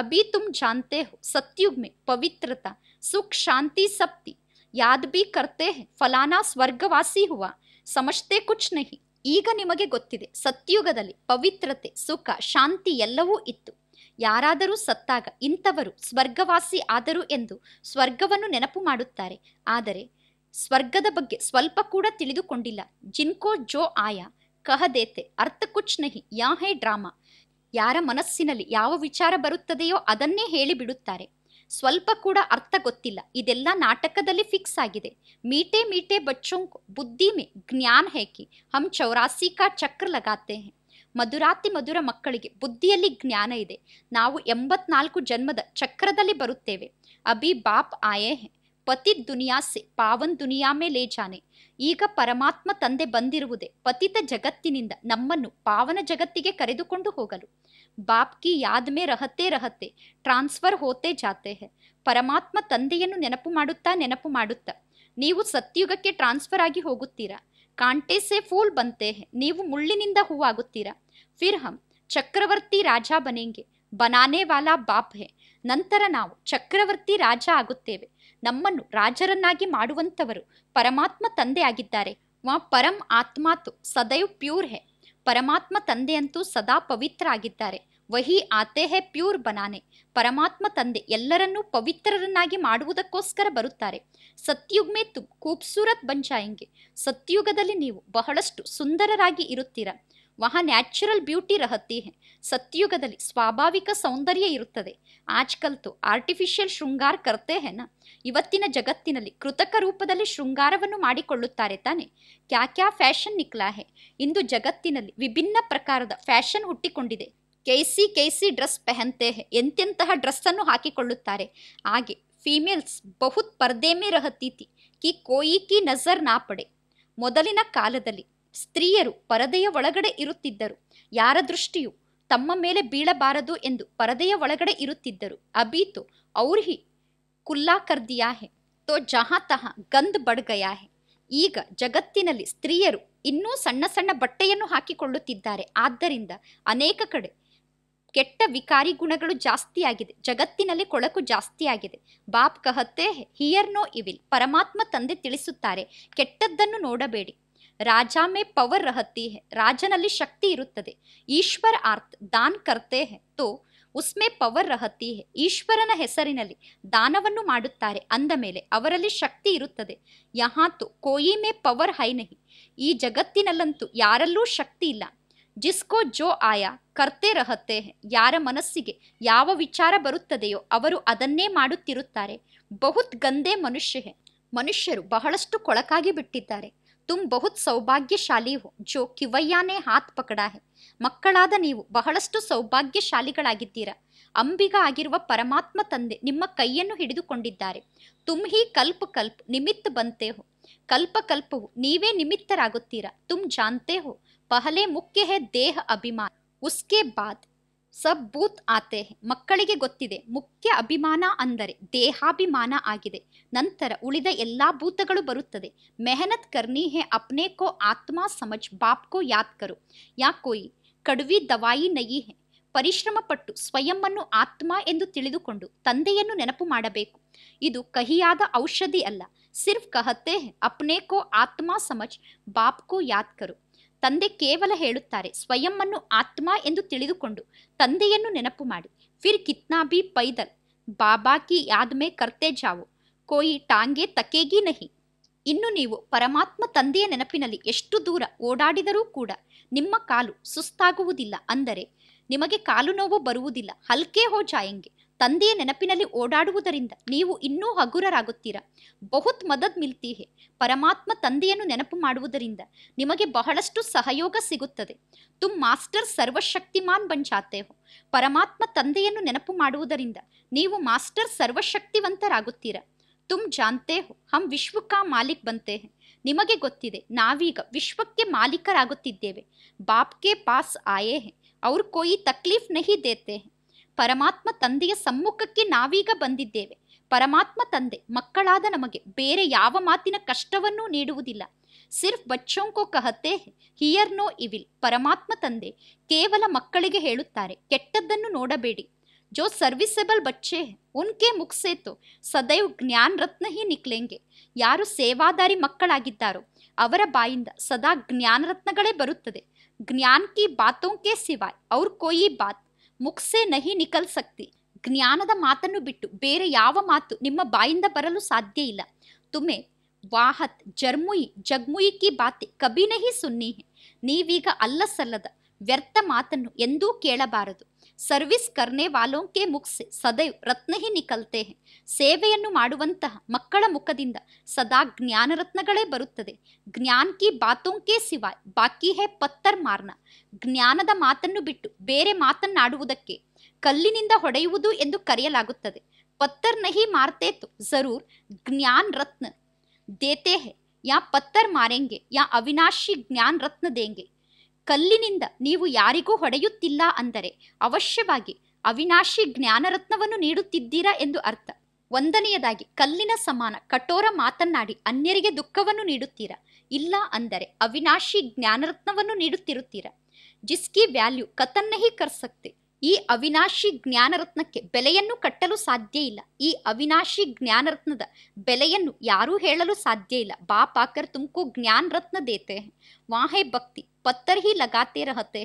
ಅಭಿ ತುಮ್ ಜಾನ್ತೆ ಹೋ ಸತ್ಯುಗ್ಮೆ ಪವಿತ್ರತ ಸುಖ ಶಾಂತಿ ಸಪ್ತಿ ಯಾದ್ ಬಿ ಕರ್ತೆ ಹೆ ಫಲಾನಾ ಸ್ವರ್ಗವಾಸಿ ಹುವ ಸಮಷ್ಟೇ ಕುಚ್ ನಹಿ ಈಗ ನಿಮಗೆ ಗೊತ್ತಿದೆ ಸತ್ಯುಗದಲ್ಲಿ ಪವಿತ್ರತೆ ಸುಖ ಶಾಂತಿ ಎಲ್ಲವೂ ಇತ್ತು ಯಾರಾದರೂ ಸತ್ತಾಗ ಇಂಥವರು ಸ್ವರ್ಗವಾಸಿ ಆದರು ಎಂದು ಸ್ವರ್ಗವನ್ನು ನೆನಪು ಮಾಡುತ್ತಾರೆ ಆದರೆ ಸ್ವರ್ಗದ ಬಗ್ಗೆ ಸ್ವಲ್ಪ ಕೂಡ ತಿಳಿದುಕೊಂಡಿಲ್ಲ ಜಿನ್ಕೋ ಜೋ ಆಯ ಕಹದೇತೆ ಅರ್ಥ ಕುಚ್ ನಹಿ ಯಾ ಹೇ ಡ್ರಾಮಾ ಯಾರ ಮನಸ್ಸಿನಲ್ಲಿ ಯಾವ ವಿಚಾರ ಬರುತ್ತದೆಯೋ ಅದನ್ನೇ ಹೇಳಿಬಿಡುತ್ತಾರೆ ಸ್ವಲ್ಪ ಕೂಡ ಅರ್ಥ ಗೊತ್ತಿಲ್ಲ ಇದೆಲ್ಲ ನಾಟಕದಲ್ಲಿ ಫಿಕ್ಸ್ ಆಗಿದೆ ಮೀಟೆ ಮೀಟೆ ಬಚ್ಚೋಂಕ್ ಬುದ್ಧಿ ಮೇ ಜ್ಞಾನ್ ಹೇಕಿ ಹಮ್ ಚೌರಾಸಿ ಕಾ ಚಕ್ರ ಲಗಾತೆ ಹೇ ಮಧುರಾತಿ ಮಧುರ ಮಕ್ಕಳಿಗೆ ಬುದ್ಧಿಯಲ್ಲಿ ಜ್ಞಾನ ಇದೆ ನಾವು ಎಂಬತ್ನಾಲ್ಕು ಜನ್ಮದ ಚಕ್ರದಲ್ಲಿ ಬರುತ್ತೇವೆ ಅಭಿ ಬಾಪ್ ಆಯೇ ಹೇ ಪತಿತ್ ದುನಿಯಾಸೆ ಪಾವನ್ ದುನಿಯಾ ಮೇಲೆ ಜಾನೆ ಈಗ ಪರಮಾತ್ಮ ತಂದೆ ಬಂದಿರುವುದೇ ಪತಿತ ಜಗತ್ತಿನಿಂದ ನಮ್ಮನ್ನು ಪಾವನ ಜಗತ್ತಿಗೆ ಕರೆದುಕೊಂಡು ಹೋಗಲು ಬಾಪ್ ಕಿ ಯಾದ ಮೇ ರಹತೆ ರಹತೆ ಟ್ರಾನ್ಸ್ಫರ್ ಹೋತೆ ಜಾತೆ ಹೇ ಪರಮಾತ್ಮ ತಂದೆಯನ್ನು ನೆನಪು ಮಾಡುತ್ತಾ ನೆನಪು ಮಾಡುತ್ತಾ ನೀವು ಸತ್ಯುಗಕ್ಕೆ ಟ್ರಾನ್ಸ್ಫರ್ ಆಗಿ ಹೋಗುತ್ತೀರಾ ಕಾಂಟೆ ಸೆ ಫೂಲ್ ಬಂತೆ ನೀವು ಮುಳ್ಳಿನಿಂದ ಹೂವಾಗುತ್ತೀರಾ ಫಿರ್ ಹಮ್ ಚಕ್ರವರ್ತಿ ರಾಜ ಬನೆಂಗೆ ಬನಾನೆ ವಾಲಾ ಬಾಪ್ ಹೇ ನಂತರ ನಾವು ಚಕ್ರವರ್ತಿ ರಾಜ ಆಗುತ್ತೇವೆ ನಮ್ಮನ್ನು ರಾಜರನ್ನಾಗಿ ಮಾಡುವಂಥವರು ಪರಮಾತ್ಮ ತಂದೆಯಾಗಿದ್ದಾರೆ ವಾ ಪರಂ ಆತ್ಮಾತು ಸದೈವ್ ಪ್ಯೂರ್ ಹೇ ಪರಮಾತ್ಮ ತಂದೆಯಂತೂ ಸದಾ ಪವಿತ್ರ ಆಗಿದ್ದಾರೆ ವಹಿ ಆತೆ ಹೇ ಪ್ಯೂರ್ ಬನಾನೆ ಪರಮಾತ್ಮ ತಂದೆ ಎಲ್ಲರನ್ನೂ ಪವಿತ್ರರನ್ನಾಗಿ ಮಾಡುವುದಕ್ಕೋಸ್ಕರ ಬರುತ್ತಾರೆ ಸತ್ಯುಗ್ಮೆ ತು ಖೂಬ್ಸೂರತ್ ಬಂಚಾಯಂಗೆ ಸತ್ಯುಗದಲ್ಲಿ ನೀವು ಬಹಳಷ್ಟು ಸುಂದರರಾಗಿ ಇರುತ್ತೀರ ವಹಾ ನ್ಯಾಚುರಲ್ ಬ್ಯೂಟಿ रहती है ಸತ್ಯುಗದಲ್ಲಿ ಸ್ವಾಭಾವಿಕ ಸೌಂದರ್ಯ ಇರುತ್ತದೆ ಆಜ್ಕಲ್ ತು ಆರ್ಟಿಫಿಷಿಯಲ್ ಶೃಂಗಾರ ಕರ್ತೆ ಹೇನ ಇವತ್ತಿನ ಜಗತ್ತಿನಲ್ಲಿ ಕೃತಕ ರೂಪದಲ್ಲಿ ಶೃಂಗಾರವನ್ನು ಮಾಡಿಕೊಳ್ಳುತ್ತಾರೆ ತಾನೆ ಕ್ಯಾ ಕ್ಯಾ ಫ್ಯಾಷನ್ ನಿಕ್ಲಾ ಹೇ ಇಂದು ಜಗತ್ತಿನಲ್ಲಿ ವಿಭಿನ್ನ ಪ್ರಕಾರದ ಫ್ಯಾಷನ್ ಹುಟ್ಟಿಕೊಂಡಿದೆ ಕೇಸಿ ಕೇಸಿ ಡ್ರೆಸ್ ಪೆಹಂತೆ ಎಂತೆಂತಹ ಎಂತೆಂತಹ ಅನ್ನು ಹಾಕಿಕೊಳ್ಳುತ್ತಾರೆ ಹಾಗೆ ಫೀಮೇಲ್ಸ್ ಬಹುತ್ ಪರ್ದೇಮೆ ರಹತೀತಿ ಕಿ ಕೋಯಿ ಕಿ ನಜರ್ ನಾ ಪಡೆ ಮೊದಲಿನ ಕಾಲದಲ್ಲಿ ಸ್ತ್ರೀಯರು ಪರದೆಯ ಒಳಗಡೆ ಇರುತ್ತಿದ್ದರು ಯಾರ ದೃಷ್ಟಿಯು ತಮ್ಮ ಮೇಲೆ ಬೀಳಬಾರದು ಎಂದು ಪರದೆಯ ಒಳಗಡೆ ಇರುತ್ತಿದ್ದರು ಅಬೀತು ಔರ್ ಹಿ ಕುಲ್ಲಾ ಕರ್ದಿಯಾ ತೋ ಜಹಾ ತಹ ಗಂದ್ ಬಡ್ಗಯಾಹೆ ಈಗ ಜಗತ್ತಿನಲ್ಲಿ ಸ್ತ್ರೀಯರು ಇನ್ನೂ ಸಣ್ಣ ಸಣ್ಣ ಬಟ್ಟೆಯನ್ನು ಹಾಕಿಕೊಳ್ಳುತ್ತಿದ್ದಾರೆ ಆದ್ದರಿಂದ ಅನೇಕ ಕಡೆ ಕೆಟ್ಟ ವಿಕಾರಿ ಗುಣಗಳು ಜಾಸ್ತಿಯಾಗಿದೆ ಜಗತ್ತಿನಲ್ಲಿ ಕೊಳಕು ಜಾಸ್ತಿಯಾಗಿದೆ ಬಾಪ್ ಕಹತ್ತೆ ಹಿಯರ್ ನೋ ಇವಿಲ್ ಪರಮಾತ್ಮ ತಂದೆ ತಿಳಿಸುತ್ತಾರೆ ಕೆಟ್ಟದ್ದನ್ನು ನೋಡಬೇಡಿ ರಾಜಾ ಮೇ ಪವರ್ ರಹತಿ ರಾಜನಲ್ಲಿ ಶಕ್ತಿ ಇರುತ್ತದೆ ಈಶ್ವರ ಅರ್ಥ ದಾನ್ ಕರ್ತೆ ತೋ ಉಸ್ಮೆ ಪವರ್ ರಹತಿ ಈಶ್ವರನ ಹೆಸರಿನಲ್ಲಿ ದಾನವನ್ನು ಮಾಡುತ್ತಾರೆ ಅಂದ ಮೇಲೆ ಅವರಲ್ಲಿ ಶಕ್ತಿ ಇರುತ್ತದೆ ಯಹಾತು ಕೋಯಿ ಮೇ ಪವರ್ ನಹಿ ಈ ಜಗತ್ತಿನಲ್ಲಂತೂ ಯಾರಲ್ಲೂ ಶಕ್ತಿ ಇಲ್ಲ ಜಿಸ್ಕೋ ಜೋ ಆಯಾ ಕರ್ತೆ ರಹತ್ತೆ ಯಾರ ಮನಸ್ಸಿಗೆ ಯಾವ ವಿಚಾರ ಬರುತ್ತದೆಯೋ ಅವರು ಅದನ್ನೇ ಮಾಡುತ್ತಿರುತ್ತಾರೆ ಬಹುತ್ ಗಂದೆ ಮನುಷ್ಯ ಮನುಷ್ಯರು ಬಹಳಷ್ಟು ಕೊಳಕಾಗಿ ಬಿಟ್ಟಿದ್ದಾರೆ ತುಮ್ ಬಹುತ್ ಸೌಭಾಗ್ಯಶಾಲಿ ಹೋ ಜೋ ಕಿವಯ್ಯಾನೇ ಹಾತ್ ಪಕಡಾ ಹೆ ಮಕ್ಕಳಾದ ನೀವು ಬಹಳಷ್ಟು ಸೌಭಾಗ್ಯಶಾಲಿಗಳಾಗಿದ್ದೀರಾ ಅಂಬಿಗ ಆಗಿರುವ ಪರಮಾತ್ಮ ತಂದೆ ನಿಮ್ಮ ಕೈಯನ್ನು ಹಿಡಿದುಕೊಂಡಿದ್ದಾರೆ ತುಮ್ ಹಿ ಕಲ್ಪ ಕಲ್ಪ್ ನಿಮಿತ್ತ ಬಂತೆ ಹೋ ಕಲ್ಪ ಕಲ್ಪವು ನೀವೇ ನಿಮಿತ್ತರಾಗುತ್ತೀರಾ ತುಮ್ ಜಾನ್ತೆ ಹೋ ಪಹಲೆ ಮುಖ್ಯ ಹೇ ದೇಹ ಅಭಿಮಾನ ಉಸ್ಕೆ ಬಾದ್ ಸಬ್ ಬೂತ್ ಆತೆ ಮಕ್ಕಳಿಗೆ ಗೊತ್ತಿದೆ ಮುಖ್ಯ ಅಭಿಮಾನ ಅಂದರೆ ದೇಹಾಭಿಮಾನ ಆಗಿದೆ ನಂತರ ಉಳಿದ ಎಲ್ಲ ಭೂತಗಳು ಬರುತ್ತದೆ ಮೆಹನತ್ ಕರ್ನಿ ಹೇ ಅಪ್ನೆ ಕೋ ಆತ್ಮ ಸಮಜ್ ಬಾಪ್ ಕೋ ಯಾದ್ ಕರು ಯಾಕೋಯಿ ಕಡುವಿ ದವಾಯಿ ನಯಿ ಹೇ ಪರಿಶ್ರಮ ಪಟ್ಟು ಸ್ವಯಂವನ್ನು ಆತ್ಮ ಎಂದು ತಿಳಿದುಕೊಂಡು ತಂದೆಯನ್ನು ನೆನಪು ಮಾಡಬೇಕು ಇದು ಕಹಿಯಾದ ಔಷಧಿ ಅಲ್ಲ ಸಿರ್ಫ್ ಕಹತೆ ಅಪ್ನೆ ಕೋ ಆತ್ಮ ಸಮಜ್ ಬಾಪ್ ಕೋ ಯಾದ್ ಕರು ತಂದೆ ಕೇವಲ ಹೇಳುತ್ತಾರೆ ಸ್ವಯಂ ಆತ್ಮ ಎಂದು ತಿಳಿದುಕೊಂಡು ತಂದೆಯನ್ನು ನೆನಪು ಮಾಡಿ ಫಿರ್ ಕಿತ್ನಾ ಬಿ ಪೈದಲ್ ಬಾಬಾ ಕಿ ಯಾದ್ಮೆ ಕರ್ತೆ ಜಾವು ಕೋಯಿ ಟಾಂಗೆ ತಕೇಗಿ ನಹಿ ಇನ್ನು ನೀವು ಪರಮಾತ್ಮ ತಂದೆಯ ನೆನಪಿನಲ್ಲಿ ಎಷ್ಟು ದೂರ ಓಡಾಡಿದರೂ ಕೂಡ ನಿಮ್ಮ ಕಾಲು ಸುಸ್ತಾಗುವುದಿಲ್ಲ ಅಂದರೆ ನಿಮಗೆ ಕಾಲು ನೋವು ಬರುವುದಿಲ್ಲ ಹಲ್ಕೆ ಹೋ ಜಾಯಂಗೆ ತಂದೆಯ ನೆನಪಿನಲ್ಲಿ ಓಡಾಡುವುದರಿಂದ ನೀವು ಇನ್ನೂ ಹಗುರರಾಗುತ್ತೀರ ಬಹುತ್ ಮದದ್ ಮಿಲ್ತೀಹೆ ಪರಮಾತ್ಮ ತಂದೆಯನ್ನು ನೆನಪು ಮಾಡುವುದರಿಂದ ನಿಮಗೆ ಬಹಳಷ್ಟು ಸಹಯೋಗ ಸಿಗುತ್ತದೆ ತುಮ್ ಮಾಸ್ಟರ್ ಸರ್ವಶಕ್ತಿಮಾನ್ ಬಂಜಾತೇಹೋ ಪರಮಾತ್ಮ ತಂದೆಯನ್ನು ನೆನಪು ಮಾಡುವುದರಿಂದ ನೀವು ಮಾಸ್ಟರ್ ಸರ್ವಶಕ್ತಿವಂತರಾಗುತ್ತೀರಾ ತುಮ್ ಜಾನ್ತೆ ಹೋ ಹಮ್ ಮಾಲಿಕ್ ಬಂತೆ ನಿಮಗೆ ಗೊತ್ತಿದೆ ನಾವೀಗ ವಿಶ್ವಕ್ಕೆ ಮಾಲೀಕರಾಗುತ್ತಿದ್ದೇವೆ ಬಾಪ್ಗೆ ಪಾಸ್ ಆಯೇ ಅವ್ರ ಕೋಯಿ ತಕ್ಲೀಫ್ ನಹಿ ದೇತೆ ಪರಮಾತ್ಮ ತಂದೆಯ ಸಮ್ಮುಖಕ್ಕೆ ನಾವೀಗ ಬಂದಿದ್ದೇವೆ ಪರಮಾತ್ಮ ತಂದೆ ಮಕ್ಕಳಾದ ನಮಗೆ ಬೇರೆ ಯಾವ ಮಾತಿನ ಕಷ್ಟವನ್ನೂ ನೀಡುವುದಿಲ್ಲ ಸಿರ್ಫ್ ಬಚ್ಚೋಂಕೋ ಕಹತೆ ಹಿಯರ್ ನೋ ಇವಿಲ್ ಪರಮಾತ್ಮ ತಂದೆ ಕೇವಲ ಮಕ್ಕಳಿಗೆ ಹೇಳುತ್ತಾರೆ ಕೆಟ್ಟದ್ದನ್ನು ನೋಡಬೇಡಿ ಜೋ ಸರ್ವಿಸಬಲ್ ಬಚ್ಚೆ ಉನ್ಕೆ ಮುಕ್ಸೇತು ಸದೈವ್ ಜ್ಞಾನ್ ರತ್ನ ಹಿ ನಿಕ್ಲೆಂಗೆ ಯಾರು ಸೇವಾದಾರಿ ಮಕ್ಕಳಾಗಿದ್ದಾರೋ ಅವರ ಬಾಯಿಂದ ಸದಾ ಜ್ಞಾನ ರತ್ನಗಳೇ ಬರುತ್ತದೆ ಜ್ಞಾನ್ ಕಿ ಬಾತೋಂಕೆ ಸಿವಾಯ್ ಅವ್ರ ಕೋಯಿ ಬಾತ್ ಮುಕ್ಸೆ ನಹಿ ನಿಕಲ್ ಸಕ್ತಿ ಜ್ಞಾನದ ಮಾತನ್ನು ಬಿಟ್ಟು ಬೇರೆ ಯಾವ ಮಾತು ನಿಮ್ಮ ಬಾಯಿಂದ ಬರಲು ಸಾಧ್ಯ ಇಲ್ಲ ತುಮೆ ವಾಹತ್ ಜರ್ಮುಯಿ ಜಗ್ಮುಯಿ ಕಿ ಬಾತಿ ಕಬಿ ನಹಿ ಸುನ್ನಿ ನೀವೀಗ ಅಲ್ಲ ಸಲ್ಲದ ವ್ಯರ್ಥ ಮಾತನ್ನು ಎಂದೂ ಕೇಳಬಾರದು ಸರ್ವಿಸ್ ಕರ್ನೆ ವಾಲೋಂಕೆ ಮುಖ ಸದೈವ್ ರತ್ನ ಹಿ ನಿಕಲ್ತೆ ಸೇವೆಯನ್ನು ಮಾಡುವಂತಹ ಮಕ್ಕಳ ಮುಖದಿಂದ ಸದಾ ಜ್ಞಾನ ರತ್ನಗಳೇ ಬರುತ್ತದೆ ಜ್ಞಾನ ಕಿ ಬಾತೋಂಕೆ ಸಿವಾಯ್ ಬಾಕಿ ಹೇ ಪತ್ತರ್ ಮಾರ್ನ ಜ್ಞಾನದ ಮಾತನ್ನು ಬಿಟ್ಟು ಬೇರೆ ಮಾತನ್ನಾಡುವುದಕ್ಕೆ ಕಲ್ಲಿನಿಂದ ಹೊಡೆಯುವುದು ಎಂದು ಕರೆಯಲಾಗುತ್ತದೆ ಪತ್ತರ್ ನಹಿ ಮಾರ್ತೇತು ಜರೂರ್ ಜ್ಞಾನ್ ರತ್ನ ದೇತೆ ಹೇ ಯಾ ಪತ್ತರ್ ಮಾರೆಂಗೆ ಯಾ ಅವಿನಾಶಿ ಜ್ಞಾನ್ ರತ್ನ ದೇಂಗೆ ಕಲ್ಲಿನಿಂದ ನೀವು ಯಾರಿಗೂ ಹೊಡೆಯುತ್ತಿಲ್ಲ ಅಂದರೆ ಅವಶ್ಯವಾಗಿ ಅವಿನಾಶಿ ಜ್ಞಾನರತ್ನವನ್ನು ನೀಡುತ್ತಿದ್ದೀರಾ ಎಂದು ಅರ್ಥ ಒಂದನೆಯದಾಗಿ ಕಲ್ಲಿನ ಸಮಾನ ಕಠೋರ ಮಾತನ್ನಾಡಿ ಅನ್ಯರಿಗೆ ದುಃಖವನ್ನು ನೀಡುತ್ತೀರಾ ಇಲ್ಲ ಅಂದರೆ ಅವಿನಾಶಿ ಜ್ಞಾನರತ್ನವನ್ನು ನೀಡುತ್ತಿರುತ್ತೀರಾ ಜಿಸ್ಕಿ ವ್ಯಾಲ್ಯೂ ಕತನ್ನಹಿ ಕರ್ಸಕ್ತೆ ಈ ಅವಿನಾಶಿ ಜ್ಞಾನರತ್ನಕ್ಕೆ ಬೆಲೆಯನ್ನು ಕಟ್ಟಲು ಸಾಧ್ಯ ಇಲ್ಲ ಈ ಅವಿನಾಶಿ ಜ್ಞಾನರತ್ನದ ಬೆಲೆಯನ್ನು ಯಾರೂ ಹೇಳಲು ಸಾಧ್ಯ ಇಲ್ಲ ಬಾ ಪಾಕರ್ ತುಮಕು ಜ್ಞಾನರತ್ನ ದೇತೆ ವಾಹೆ ಭಕ್ತಿ ಪತ್ತರ್ ಹಿ ಲಗಾತೆ ರಹತೆ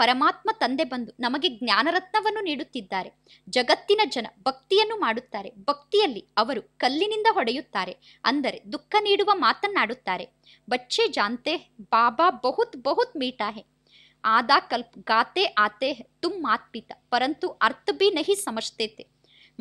ಪರಮಾತ್ಮ ತಂದೆ ಬಂದು ನಮಗೆ ಜ್ಞಾನರತ್ನವನ್ನು ನೀಡುತ್ತಿದ್ದಾರೆ ಜಗತ್ತಿನ ಜನ ಭಕ್ತಿಯನ್ನು ಮಾಡುತ್ತಾರೆ ಭಕ್ತಿಯಲ್ಲಿ ಅವರು ಕಲ್ಲಿನಿಂದ ಹೊಡೆಯುತ್ತಾರೆ ಅಂದರೆ ದುಃಖ ನೀಡುವ ಮಾತನ್ನಾಡುತ್ತಾರೆ ಬಚ್ಚೆ ಜಾನ್ತೆ ಬಾಬಾ ಬಹುತ್ ಬಹುತ್ ಮೀಟಾ ಹೇ ಆದಾ ಕಲ್ಪ್ ಗಾತೆ ಆತೆ ತುಮ್ ಮಾತ್ ಪರಂತು ಅರ್ಥ ಬಿ ನಹಿ ಸಮಜ್ತೇತೆ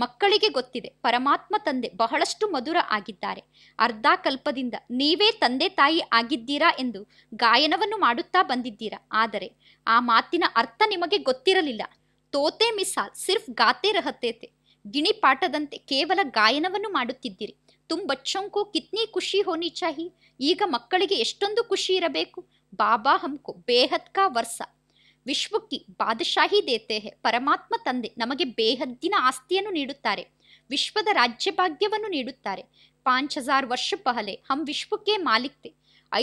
ಮಕ್ಕಳಿಗೆ ಗೊತ್ತಿದೆ ಪರಮಾತ್ಮ ತಂದೆ ಬಹಳಷ್ಟು ಮಧುರ ಆಗಿದ್ದಾರೆ ಅರ್ಧ ಕಲ್ಪದಿಂದ ನೀವೇ ತಂದೆ ತಾಯಿ ಆಗಿದ್ದೀರಾ ಎಂದು ಗಾಯನವನ್ನು ಮಾಡುತ್ತಾ ಬಂದಿದ್ದೀರಾ ಆದರೆ ಆ ಮಾತಿನ ಅರ್ಥ ನಿಮಗೆ ಗೊತ್ತಿರಲಿಲ್ಲ ತೋತೆ ಮಿಸಾಲ್ ಸಿರ್ಫ್ ಗಾತೆ ರಹತೇತೆ ಗಿಣಿ ಪಾಠದಂತೆ ಕೇವಲ ಗಾಯನವನ್ನು ಮಾಡುತ್ತಿದ್ದೀರಿ ತುಂ ಬಚ್ಚೊಂಕು ಕಿತ್ನಿ ಖುಷಿ ಹೋನಿ ಚಾಹಿ ಈಗ ಮಕ್ಕಳಿಗೆ ಎಷ್ಟೊಂದು ಖುಷಿ ಇರಬೇಕು ಬಾಬಾ ಹಮ್ಕೋ ಬೇಹತ್ಕಾ ವರ್ಷ ವಿಶ್ವಕ್ಕೆ ಬಾದಶಾಹಿ ದೇತೆ ಪರಮಾತ್ಮ ತಂದೆ ನಮಗೆ ಬೇಹದ್ದಿನ ಆಸ್ತಿಯನ್ನು ನೀಡುತ್ತಾರೆ ವಿಶ್ವದ ರಾಜ್ಯಭಾಗ್ಯವನ್ನು ನೀಡುತ್ತಾರೆ ಪಾಂಚ್ ಹಜಾರ್ ವರ್ಷ ಪಹಲೆ ಹಮ್ ವಿಶ್ವಕ್ಕೆ ಮಾಲಿಕ್ತೆ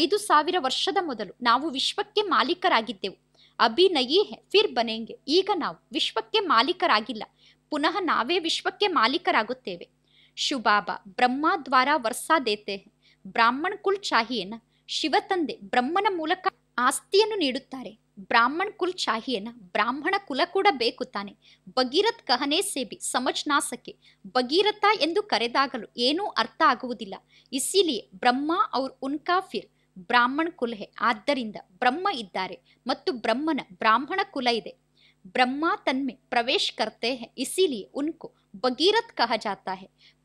ಐದು ಸಾವಿರ ವರ್ಷದ ಮೊದಲು ನಾವು ವಿಶ್ವಕ್ಕೆ ಮಾಲೀಕರಾಗಿದ್ದೆವು ಅಭಿ ನಯಿ ಹೆ ಫಿರ್ ಬನೆಂಗೆ ಈಗ ನಾವು ವಿಶ್ವಕ್ಕೆ ಮಾಲೀಕರಾಗಿಲ್ಲ ಪುನಃ ನಾವೇ ವಿಶ್ವಕ್ಕೆ ಮಾಲೀಕರಾಗುತ್ತೇವೆ ಶುಭಾಬಾ ಬ್ರಹ್ಮ ದ್ವಾರ ವರ್ಷ ದೇತೆ ಬ್ರಾಹ್ಮಣ ಕುಲ್ ಶಾಹಿಯನ್ನ ಶಿವತಂದೆ ಬ್ರಹ್ಮನ ಮೂಲಕ ಆಸ್ತಿಯನ್ನು ನೀಡುತ್ತಾರೆ ಬ್ರಾಹ್ಮಣ ಕುಲ್ ಶಾಹಿಯನ್ನ ಬ್ರಾಹ್ಮಣ ಕುಲ ಕೂಡ ಬೇಕು ತಾನೆ ಭಗೀರಥ್ ಕಹನೆ ಸೇಬಿ ಸಮಜ್ ನಾಸಕ್ಕೆ ಭಗೀರಥ ಎಂದು ಕರೆದಾಗಲು ಏನೂ ಅರ್ಥ ಆಗುವುದಿಲ್ಲ ಇಸಿಲಿಯೇ ಬ್ರಹ್ಮ ಅವ್ರ ಉನ್ಕಾಫಿರ್ ಫಿರ್ ಬ್ರಾಹ್ಮಣ ಕುಲಹೆ ಆದ್ದರಿಂದ ಬ್ರಹ್ಮ ಇದ್ದಾರೆ ಮತ್ತು ಬ್ರಹ್ಮನ ಬ್ರಾಹ್ಮಣ ಕುಲ ಇದೆ ब्रह्मा में प्रवेश करते हैं इसीलिए उनको ಭಗೀರಥ್ ಕಹ ಜಾತಾ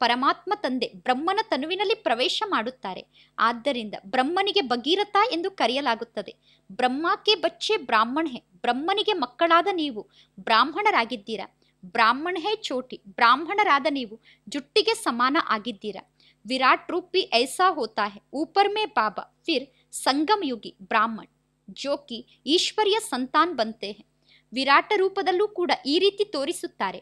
ಪರಮಾತ್ಮ ತಂದೆ ಬ್ರಹ್ಮನ ತನುವಿನಲ್ಲಿ ಪ್ರವೇಶ ಮಾಡುತ್ತಾರೆ ಆದ್ದರಿಂದ ಬ್ರಹ್ಮನಿಗೆ ಭಗೀರಥ ಎಂದು ಕರೆಯಲಾಗುತ್ತದೆ ಬ್ರಹ್ಮಕ್ಕೆ ಬಚ್ಚೆ ಬ್ರಾಹ್ಮಣ ಹೆ ಬ್ರಹ್ಮನಿಗೆ ಮಕ್ಕಳಾದ ನೀವು ಬ್ರಾಹ್ಮಣರಾಗಿದ್ದೀರಾ ಬ್ರಾಹ್ಮಣ ಹೇ ಚೋಟಿ ಬ್ರಾಹ್ಮಣರಾದ ನೀವು ಜುಟ್ಟಿಗೆ ಸಮಾನ ಆಗಿದ್ದೀರಾ ವಿರಾಟ್ ರೂಪಿ ಐಸಾ ಹೋತಾ ಹೆ ಊಪರ್ ಮೇ ಬಾಬಾ ಫಿರ್ ಯುಗಿ ಬ್ರಾಹ್ಮಣ್ ಜೋಕಿ ಈಶ್ವರ್ಯ ಸಂತಾನ್ ಬಂತೆ ಹೆ ವಿರಾಟ ರೂಪದಲ್ಲೂ ಕೂಡ ಈ ರೀತಿ ತೋರಿಸುತ್ತಾರೆ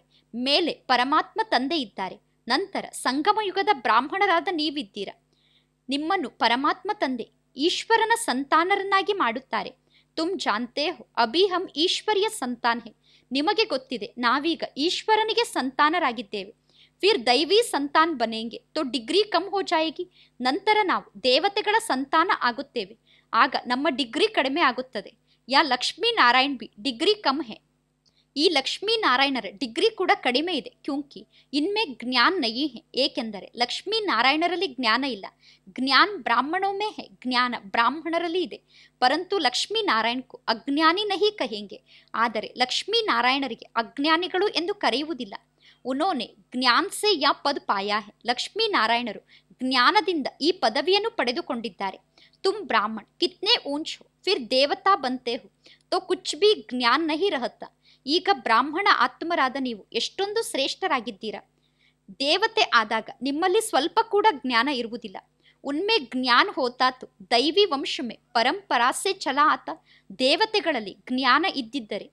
ಮೇಲೆ ಪರಮಾತ್ಮ ತಂದೆ ಇದ್ದಾರೆ ನಂತರ ಸಂಗಮ ಯುಗದ ಬ್ರಾಹ್ಮಣರಾದ ನೀವಿದ್ದೀರ ನಿಮ್ಮನ್ನು ಪರಮಾತ್ಮ ತಂದೆ ಈಶ್ವರನ ಸಂತಾನರನ್ನಾಗಿ ಮಾಡುತ್ತಾರೆ ತುಮ್ ಜಾನ್ತೆ ಹೋ ಅಭಿ ಹಮ್ ಈಶ್ವರಿಯ ಸಂತಾನ್ ಹೇ ನಿಮಗೆ ಗೊತ್ತಿದೆ ನಾವೀಗ ಈಶ್ವರನಿಗೆ ಸಂತಾನರಾಗಿದ್ದೇವೆ ವೀರ್ ದೈವಿ ಸಂತಾನ್ ಬನೆಂಗೆ ತೋ ಡಿಗ್ರಿ ಕಮ್ ಹೋ ಜಾಯಿಗಿ ನಂತರ ನಾವು ದೇವತೆಗಳ ಸಂತಾನ ಆಗುತ್ತೇವೆ ಆಗ ನಮ್ಮ ಡಿಗ್ರಿ ಕಡಿಮೆ ಆಗುತ್ತದೆ ಯಾ ಲಕ್ಷ್ಮೀ ನಾರಾಯಣ್ ಬಿ ಡಿಗ್ರಿ ಕಮ್ ಹೇ ಈ ಲಕ್ಷ್ಮೀ ನಾರಾಯಣರ ಡಿಗ್ರಿ ಕೂಡ ಕಡಿಮೆ ಇದೆ ಕ್ಯೂಂಕಿ ಇನ್ಮೆ ಜ್ಞಾನ ನಯಿ ಹೇ ಏಕೆಂದರೆ ಲಕ್ಷ್ಮೀ ನಾರಾಯಣರಲ್ಲಿ ಜ್ಞಾನ ಇಲ್ಲ ಜ್ಞಾನ್ ಬ್ರಾಹ್ಮಣೊಮ್ಮೆ ಹೇ ಜ್ಞಾನ ಬ್ರಾಹ್ಮಣರಲ್ಲಿ ಇದೆ ಪರಂತು ಲಕ್ಷ್ಮೀ ಅಜ್ಞಾನಿ ನಹಿ ಕಹೆಂಗೆ ಆದರೆ ಲಕ್ಷ್ಮೀ ನಾರಾಯಣರಿಗೆ ಅಜ್ಞಾನಿಗಳು ಎಂದು ಕರೆಯುವುದಿಲ್ಲ ಉನೋನೆ ಜ್ಞಾನ್ಸೆ ಯಾ ಪದ ಪಾಯ ಹೇ ಲಕ್ಷ್ಮೀ ನಾರಾಯಣರು ಜ್ಞಾನದಿಂದ ಈ ಪದವಿಯನ್ನು ಪಡೆದುಕೊಂಡಿದ್ದಾರೆ तुम ब्राह्मण कितने ऊंच हो फिर देवता बनते हो तो ಕುಚ್ ಬಿ ಜ್ಞಾನ್ ನಹಿ ರಹತ ಈಗ ಬ್ರಾಹ್ಮಣ ಆತ್ಮರಾದ ನೀವು ಎಷ್ಟೊಂದು ಶ್ರೇಷ್ಠರಾಗಿದ್ದೀರಾ ದೇವತೆ ಆದಾಗ ನಿಮ್ಮಲ್ಲಿ ಸ್ವಲ್ಪ ಕೂಡ ಜ್ಞಾನ ಇರುವುದಿಲ್ಲ ಉನ್ಮೆ ಜ್ಞಾನ ಹೋತಾತು ದೈವಿ ವಂಶಮೆ ಪರಂಪರಾಸೆ ಛಲ ಆತ ದೇವತೆಗಳಲ್ಲಿ ಜ್ಞಾನ ಇದ್ದಿದ್ದರೆ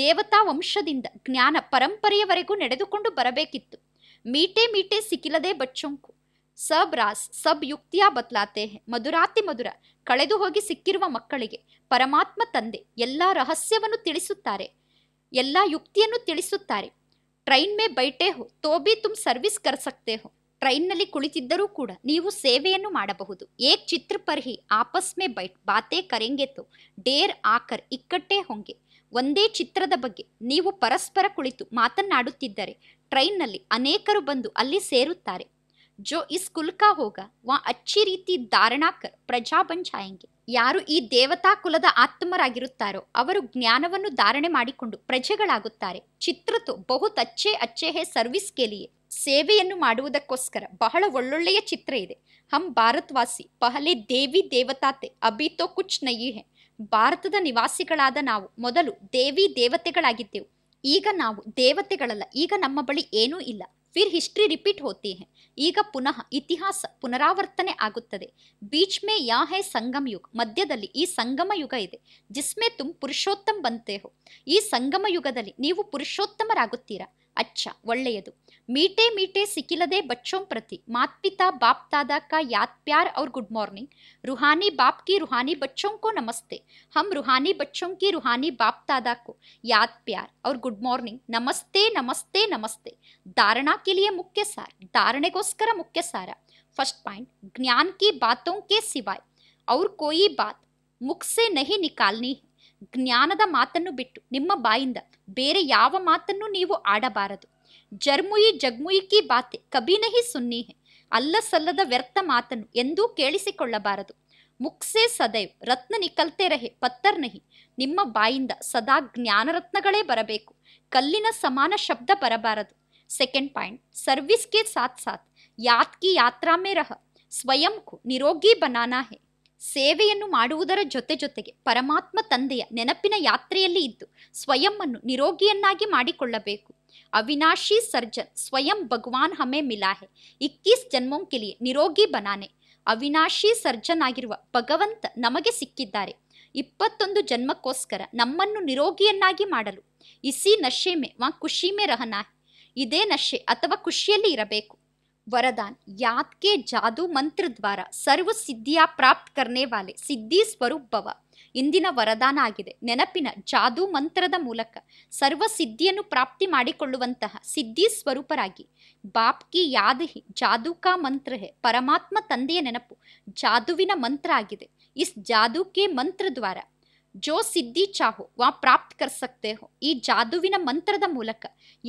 ದೇವತಾ ವಂಶದಿಂದ ಜ್ಞಾನ ಪರಂಪರೆಯವರೆಗೂ ನಡೆದುಕೊಂಡು ಬರಬೇಕಿತ್ತು ಮೀಟೆ ಮೀಟೆ ಸಿಕ್ಕಿಲ್ಲದೆ ಬಚ್ಚೊಂಕು ಸಬ್ ರಾಸ್ ಸಬ್ ಯುಕ್ತಿಯ ಬದಲಾತೆ ಮಧುರಾತಿ ಮಧುರ ಕಳೆದು ಹೋಗಿ ಸಿಕ್ಕಿರುವ ಮಕ್ಕಳಿಗೆ ಪರಮಾತ್ಮ ತಂದೆ ಎಲ್ಲ ರಹಸ್ಯವನ್ನು ತಿಳಿಸುತ್ತಾರೆ ಎಲ್ಲ ಯುಕ್ತಿಯನ್ನು ತಿಳಿಸುತ್ತಾರೆ ಟ್ರೈನ್ ಮೇ ಬೈಟೆ ಹೋ ತೋಬಿ ತುಮ್ ಸರ್ವಿಸ್ ಕರ್ಸಕ್ತೆ ಹೋ ಟ್ರೈನ್ನಲ್ಲಿ ಕುಳಿತಿದ್ದರೂ ಕೂಡ ನೀವು ಸೇವೆಯನ್ನು ಮಾಡಬಹುದು ಏಕ್ ಚಿತ್ರ ಪರ್ಹಿ ಆಪಸ್ ಮೇ ಬೈಟ್ ಬಾತೆ ತೋ ಡೇರ್ ಆಕರ್ ಇಕ್ಕಟ್ಟೆ ಹೊಂಗೆ ಒಂದೇ ಚಿತ್ರದ ಬಗ್ಗೆ ನೀವು ಪರಸ್ಪರ ಕುಳಿತು ಮಾತನಾಡುತ್ತಿದ್ದರೆ ಟ್ರೈನ್ನಲ್ಲಿ ಅನೇಕರು ಬಂದು ಅಲ್ಲಿ ಸೇರುತ್ತಾರೆ जो इस कुल का होगा वह अच्छी ರೀತಿ ಧಾರಣಾಕರ್ ಪ್ರಜಾ बन जाएंगे ಯಾರು ಈ ದೇವತಾ ಕುಲದ ಆತ್ಮರಾಗಿರುತ್ತಾರೋ ಅವರು ಜ್ಞಾನವನ್ನು ಧಾರಣೆ ಮಾಡಿಕೊಂಡು ಪ್ರಜೆಗಳಾಗುತ್ತಾರೆ ಚಿತ್ರತು ಬಹುತ್ ಅಚ್ಚೆ ಅಚ್ಚೆ ಹೇ ಸರ್ವಿಸ್ ಕೇಲಿಯೇ ಸೇವೆಯನ್ನು ಮಾಡುವುದಕ್ಕೋಸ್ಕರ ಬಹಳ ಒಳ್ಳೊಳ್ಳೆಯ ಚಿತ್ರ ಇದೆ ಹಮ್ ಭಾರತ್ವಾಸಿ ಪಹಲೆ ದೇವಿ ದೇವತಾತೆ ಅಭಿತೋ ಕುಚ್ ನಯಿ ಹೇ ಭಾರತದ ನಿವಾಸಿಗಳಾದ ನಾವು ಮೊದಲು ದೇವಿ ದೇವತೆಗಳಾಗಿದ್ದೆವು ಈಗ ನಾವು ದೇವತೆಗಳಲ್ಲ ಈಗ ನಮ್ಮ ಬಳಿ ಏನೂ ಇಲ್ಲ ಫಿರ್ ಹಿಸ್ಟ್ರಿ ರಿಪೀಟ್ ಹೋತಿ ಹೇ ಈಗ ಪುನಃ ಇತಿಹಾಸ ಪುನರಾವರ್ತನೆ ಆಗುತ್ತದೆ ಬೀಚ್ ಮೇ ಯಾ ಹೇ ಸಂಗಮ ಯುಗ ಮಧ್ಯದಲ್ಲಿ ಈ ಸಂಗಮ ಯುಗ ಇದೆ ಜಿಸ್ಮೆ ತುಮ್ ಪುರುಷೋತ್ತಮ ಬಂತೆ ಹೋ ಈ ಸಂಗಮ ಯುಗದಲ್ಲಿ ನೀವು ಪುರುಷೋತ್ತಮರಾಗುತ್ತೀರಾ अच्छा ಒಳ್ಳೆಯದು मीटे मीटे ಸಿಕ್ಕಿಲದೆ ಬಚ್ಚೋಂ प्रति मातपिता बाप दादा का याद प्यार और गुड मॉर्निंग रूहानी बाप की रूहानी बच्चों को नमस्ते हम रूहानी बच्चों की रूहानी बाप दादा को याद प्यार और गुड मॉर्निंग नमस्ते नमस्ते नमस्ते धारणा के लिए मुख्य सार धारणेगोस्कर मुख्य सारा फर्स्ट पॉइंट ज्ञान की बातों के सिवाय और कोई बात मुख से नहीं निकालनी है ಜ್ಞಾನದ ಮಾತನ್ನು ಬಿಟ್ಟು ನಿಮ್ಮ ಬಾಯಿಂದ ಬೇರೆ ಯಾವ ಮಾತನ್ನು ನೀವು ಆಡಬಾರದು ಜರ್ಮುಯಿ ಜಗ್ಮುಯಿ ಕಿ ಬಾತೆ ಕಬೀನಹಿ ಸುನ್ನಿಹೆ ಅಲ್ಲ ಸಲ್ಲದ ವ್ಯರ್ಥ ಮಾತನ್ನು ಎಂದೂ ಕೇಳಿಸಿಕೊಳ್ಳಬಾರದು ಮುಕ್ಸೆ ಸದೈವ್ ರತ್ನ ನಿಕಲ್ತೆ ರಹೆ ನಹಿ ನಿಮ್ಮ ಬಾಯಿಂದ ಸದಾ ಜ್ಞಾನರತ್ನಗಳೇ ಬರಬೇಕು ಕಲ್ಲಿನ ಸಮಾನ ಶಬ್ದ ಬರಬಾರದು ಸೆಕೆಂಡ್ ಪಾಯಿಂಟ್ ಸರ್ವಿಸ್ಗೆ ಸಾತ್ ಸಾಥ್ ಯಾತ್ಕಿ ಯಾತ್ರಾ ಮೇ ರಹ ಕು ನಿರೋಗಿ ಬನಾನಾ ಹೇ ಸೇವೆಯನ್ನು ಮಾಡುವುದರ ಜೊತೆ ಜೊತೆಗೆ ಪರಮಾತ್ಮ ತಂದೆಯ ನೆನಪಿನ ಯಾತ್ರೆಯಲ್ಲಿ ಇದ್ದು ಸ್ವಯಂವನ್ನು ನಿರೋಗಿಯನ್ನಾಗಿ ಮಾಡಿಕೊಳ್ಳಬೇಕು ಅವಿನಾಶಿ ಸರ್ಜನ್ ಸ್ವಯಂ ಭಗವಾನ್ ಹಮೆ ಮಿಲಾಹೆ ಇಕ್ಕೀಸ್ ಜನ್ಮೋಂಕಿಲಿಯೇ ನಿರೋಗಿ ಬನಾನೆ ಅವಿನಾಶಿ ಸರ್ಜನ್ ಆಗಿರುವ ಭಗವಂತ ನಮಗೆ ಸಿಕ್ಕಿದ್ದಾರೆ ಇಪ್ಪತ್ತೊಂದು ಜನ್ಮಕ್ಕೋಸ್ಕರ ನಮ್ಮನ್ನು ನಿರೋಗಿಯನ್ನಾಗಿ ಮಾಡಲು ಇಸಿ ನಶೆ ಮೇ ವಾ ಖುಷಿ ಮೇ ರಹನಾ ಇದೇ ನಶೆ ಅಥವಾ ಖುಷಿಯಲ್ಲಿ ಇರಬೇಕು ವರದಾನ್ याद ಜಾದು ಮಂತ್ರ ದ್ವಾರ ಸರ್ವ ಸಿದ್ಧಿಯ ಪ್ರಾಪ್ತ ಕರ್ನೆ ವಾಲೆ ಸಿದ್ಧಿ ಸ್ವರೂಪ್ ಭವ ಇಂದಿನ ವರದಾನ ಆಗಿದೆ ನೆನಪಿನ ಜಾದೂ ಮಂತ್ರದ ಮೂಲಕ ಸರ್ವ ಸಿದ್ಧಿಯನ್ನು ಪ್ರಾಪ್ತಿ ಮಾಡಿಕೊಳ್ಳುವಂತಹ ಸಿದ್ಧಿ ಸ್ವರೂಪರಾಗಿ ಬಾಪ್ ಕಿ ಯಾದ್ ಹಿ ಜಾದೂ ಮಂತ್ರ ಹೇ ಪರಮಾತ್ಮ ತಂದೆಯ ನೆನಪು ಜಾದುವಿನ ಮಂತ್ರ ಆಗಿದೆ ಇಸ್ ಜಾದೂ ಕೆ ಮಂತ್ರ ದ್ವಾರ ಜೋ ಸಿದ್ಧಿ ಚಾಹೋ ವಾ ಪ್ರಾಪ್ತ ಕರ್ ಹೋ ಈ ಜಾದುವಿನ ಮಂತ್ರದ ಮೂಲಕ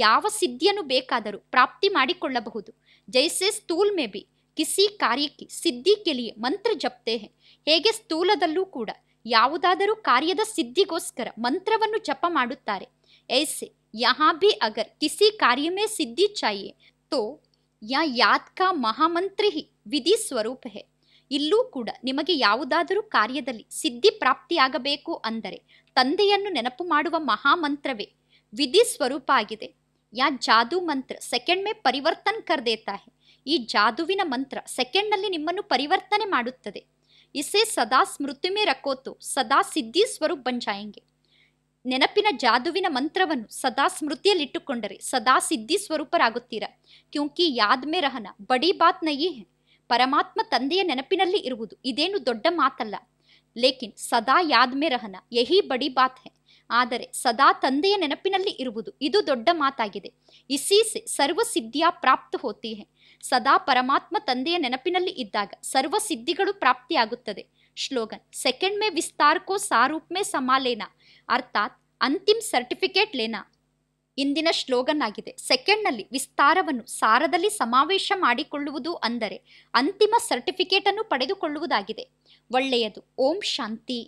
ಯಾವ ಸಿದ್ಧಿಯನ್ನು ಬೇಕಾದರೂ ಪ್ರಾಪ್ತಿ ಮಾಡಿಕೊಳ್ಳಬಹುದು जैसे स्थूल में भी किसी कार्य की ಸಿದ್ಧಿ के लिए ಮಂತ್ರ जपते हैं ಹೇಗೆ ಸ್ಥೂಲದಲ್ಲೂ ಕೂಡ ಯಾವುದಾದರೂ ಕಾರ್ಯದ ಸಿದ್ಧಿಗೋಸ್ಕರ ಮಂತ್ರವನ್ನು ಜಪ ಮಾಡುತ್ತಾರೆ ಐಸೆ ಯಾ भी ಅಗರ್ ಕಿಸಿ कार्य में सिद्धि चाहिए तो यह ಕಾ का महामंत्र ही विधि स्वरूप ಇಲ್ಲೂ ಕೂಡ ನಿಮಗೆ ಯಾವುದಾದರೂ ಕಾರ್ಯದಲ್ಲಿ ಸಿದ್ಧಿ ಪ್ರಾಪ್ತಿಯಾಗಬೇಕು ಅಂದರೆ ತಂದೆಯನ್ನು ನೆನಪು ಮಾಡುವ ಮಹಾಮಂತ್ರವೇ ವಿಧಿ ಸ್ವರೂಪ ಆಗಿದೆ ಯಾ ಜಾದೂ ಮಂತ್ರ ಸೆಕೆಂಡ್ ಮೇ ಪರಿವರ್ತನ್ कर देता है ಈ ಜಾದುವಿನ ಮಂತ್ರ ಸೆಕೆಂಡ್ನಲ್ಲಿ ನಿಮ್ಮನ್ನು ಪರಿವರ್ತನೆ ಮಾಡುತ್ತದೆ ಇಸೆ ಸದಾ ಸ್ಮೃತಿ ಮೇ ರಕೋತು ಸದಾ ಸಿದ್ಧಿ ಸ್ವರೂಪ್ ಬಂಜಾಯಂಗೆ ನೆನಪಿನ ಜಾದುವಿನ ಮಂತ್ರವನ್ನು ಸದಾ ಸ್ಮೃತಿಯಲ್ಲಿಟ್ಟುಕೊಂಡರೆ ಸದಾ ಸಿದ್ಧಿ ಸ್ವರೂಪರಾಗುತ್ತೀರ ಕ್ಯೂಂಕಿ ಯಾದ್ಮೆ ರಹನ ಬಡಿ ಬಾತ್ ನಯಿ ಪರಮಾತ್ಮ ತಂದೆಯ ನೆನಪಿನಲ್ಲಿ ಇರುವುದು ಇದೇನು ದೊಡ್ಡ ಮಾತಲ್ಲ ಲೇಕಿನ್ ಸದಾ ಯಾದ್ಮೆ ರಹನ ಯಹಿ ಬಡಿ ಬಾತ್ ಹೇ ಆದರೆ ಸದಾ ತಂದೆಯ ನೆನಪಿನಲ್ಲಿ ಇರುವುದು ಇದು ದೊಡ್ಡ ಮಾತಾಗಿದೆ ಇಸೀಸೆ ಸರ್ವಸಿದ್ಧಿಯ ಪ್ರಾಪ್ತ ಹೋತಿಹೆ ಸದಾ ಪರಮಾತ್ಮ ತಂದೆಯ ನೆನಪಿನಲ್ಲಿ ಇದ್ದಾಗ ಸರ್ವ ಸಿದ್ಧಿಗಳು ಪ್ರಾಪ್ತಿಯಾಗುತ್ತದೆ ಶ್ಲೋಗನ್ ಸೆಕೆಂಡ್ ಮೇ ಕೋ ಸಾರೂಪ್ ಮೇ ಸಮಾಲೇನ ಅರ್ಥಾತ್ ಅಂತಿಮ್ ಸರ್ಟಿಫಿಕೇಟ್ ಲೇನ ಇಂದಿನ ಶ್ಲೋಗನ್ ಆಗಿದೆ ಸೆಕೆಂಡ್ನಲ್ಲಿ ವಿಸ್ತಾರವನ್ನು ಸಾರದಲ್ಲಿ ಸಮಾವೇಶ ಮಾಡಿಕೊಳ್ಳುವುದು ಅಂದರೆ ಅಂತಿಮ ಸರ್ಟಿಫಿಕೇಟನ್ನು ಪಡೆದುಕೊಳ್ಳುವುದಾಗಿದೆ ಒಳ್ಳೆಯದು ಓಂ ಶಾಂತಿ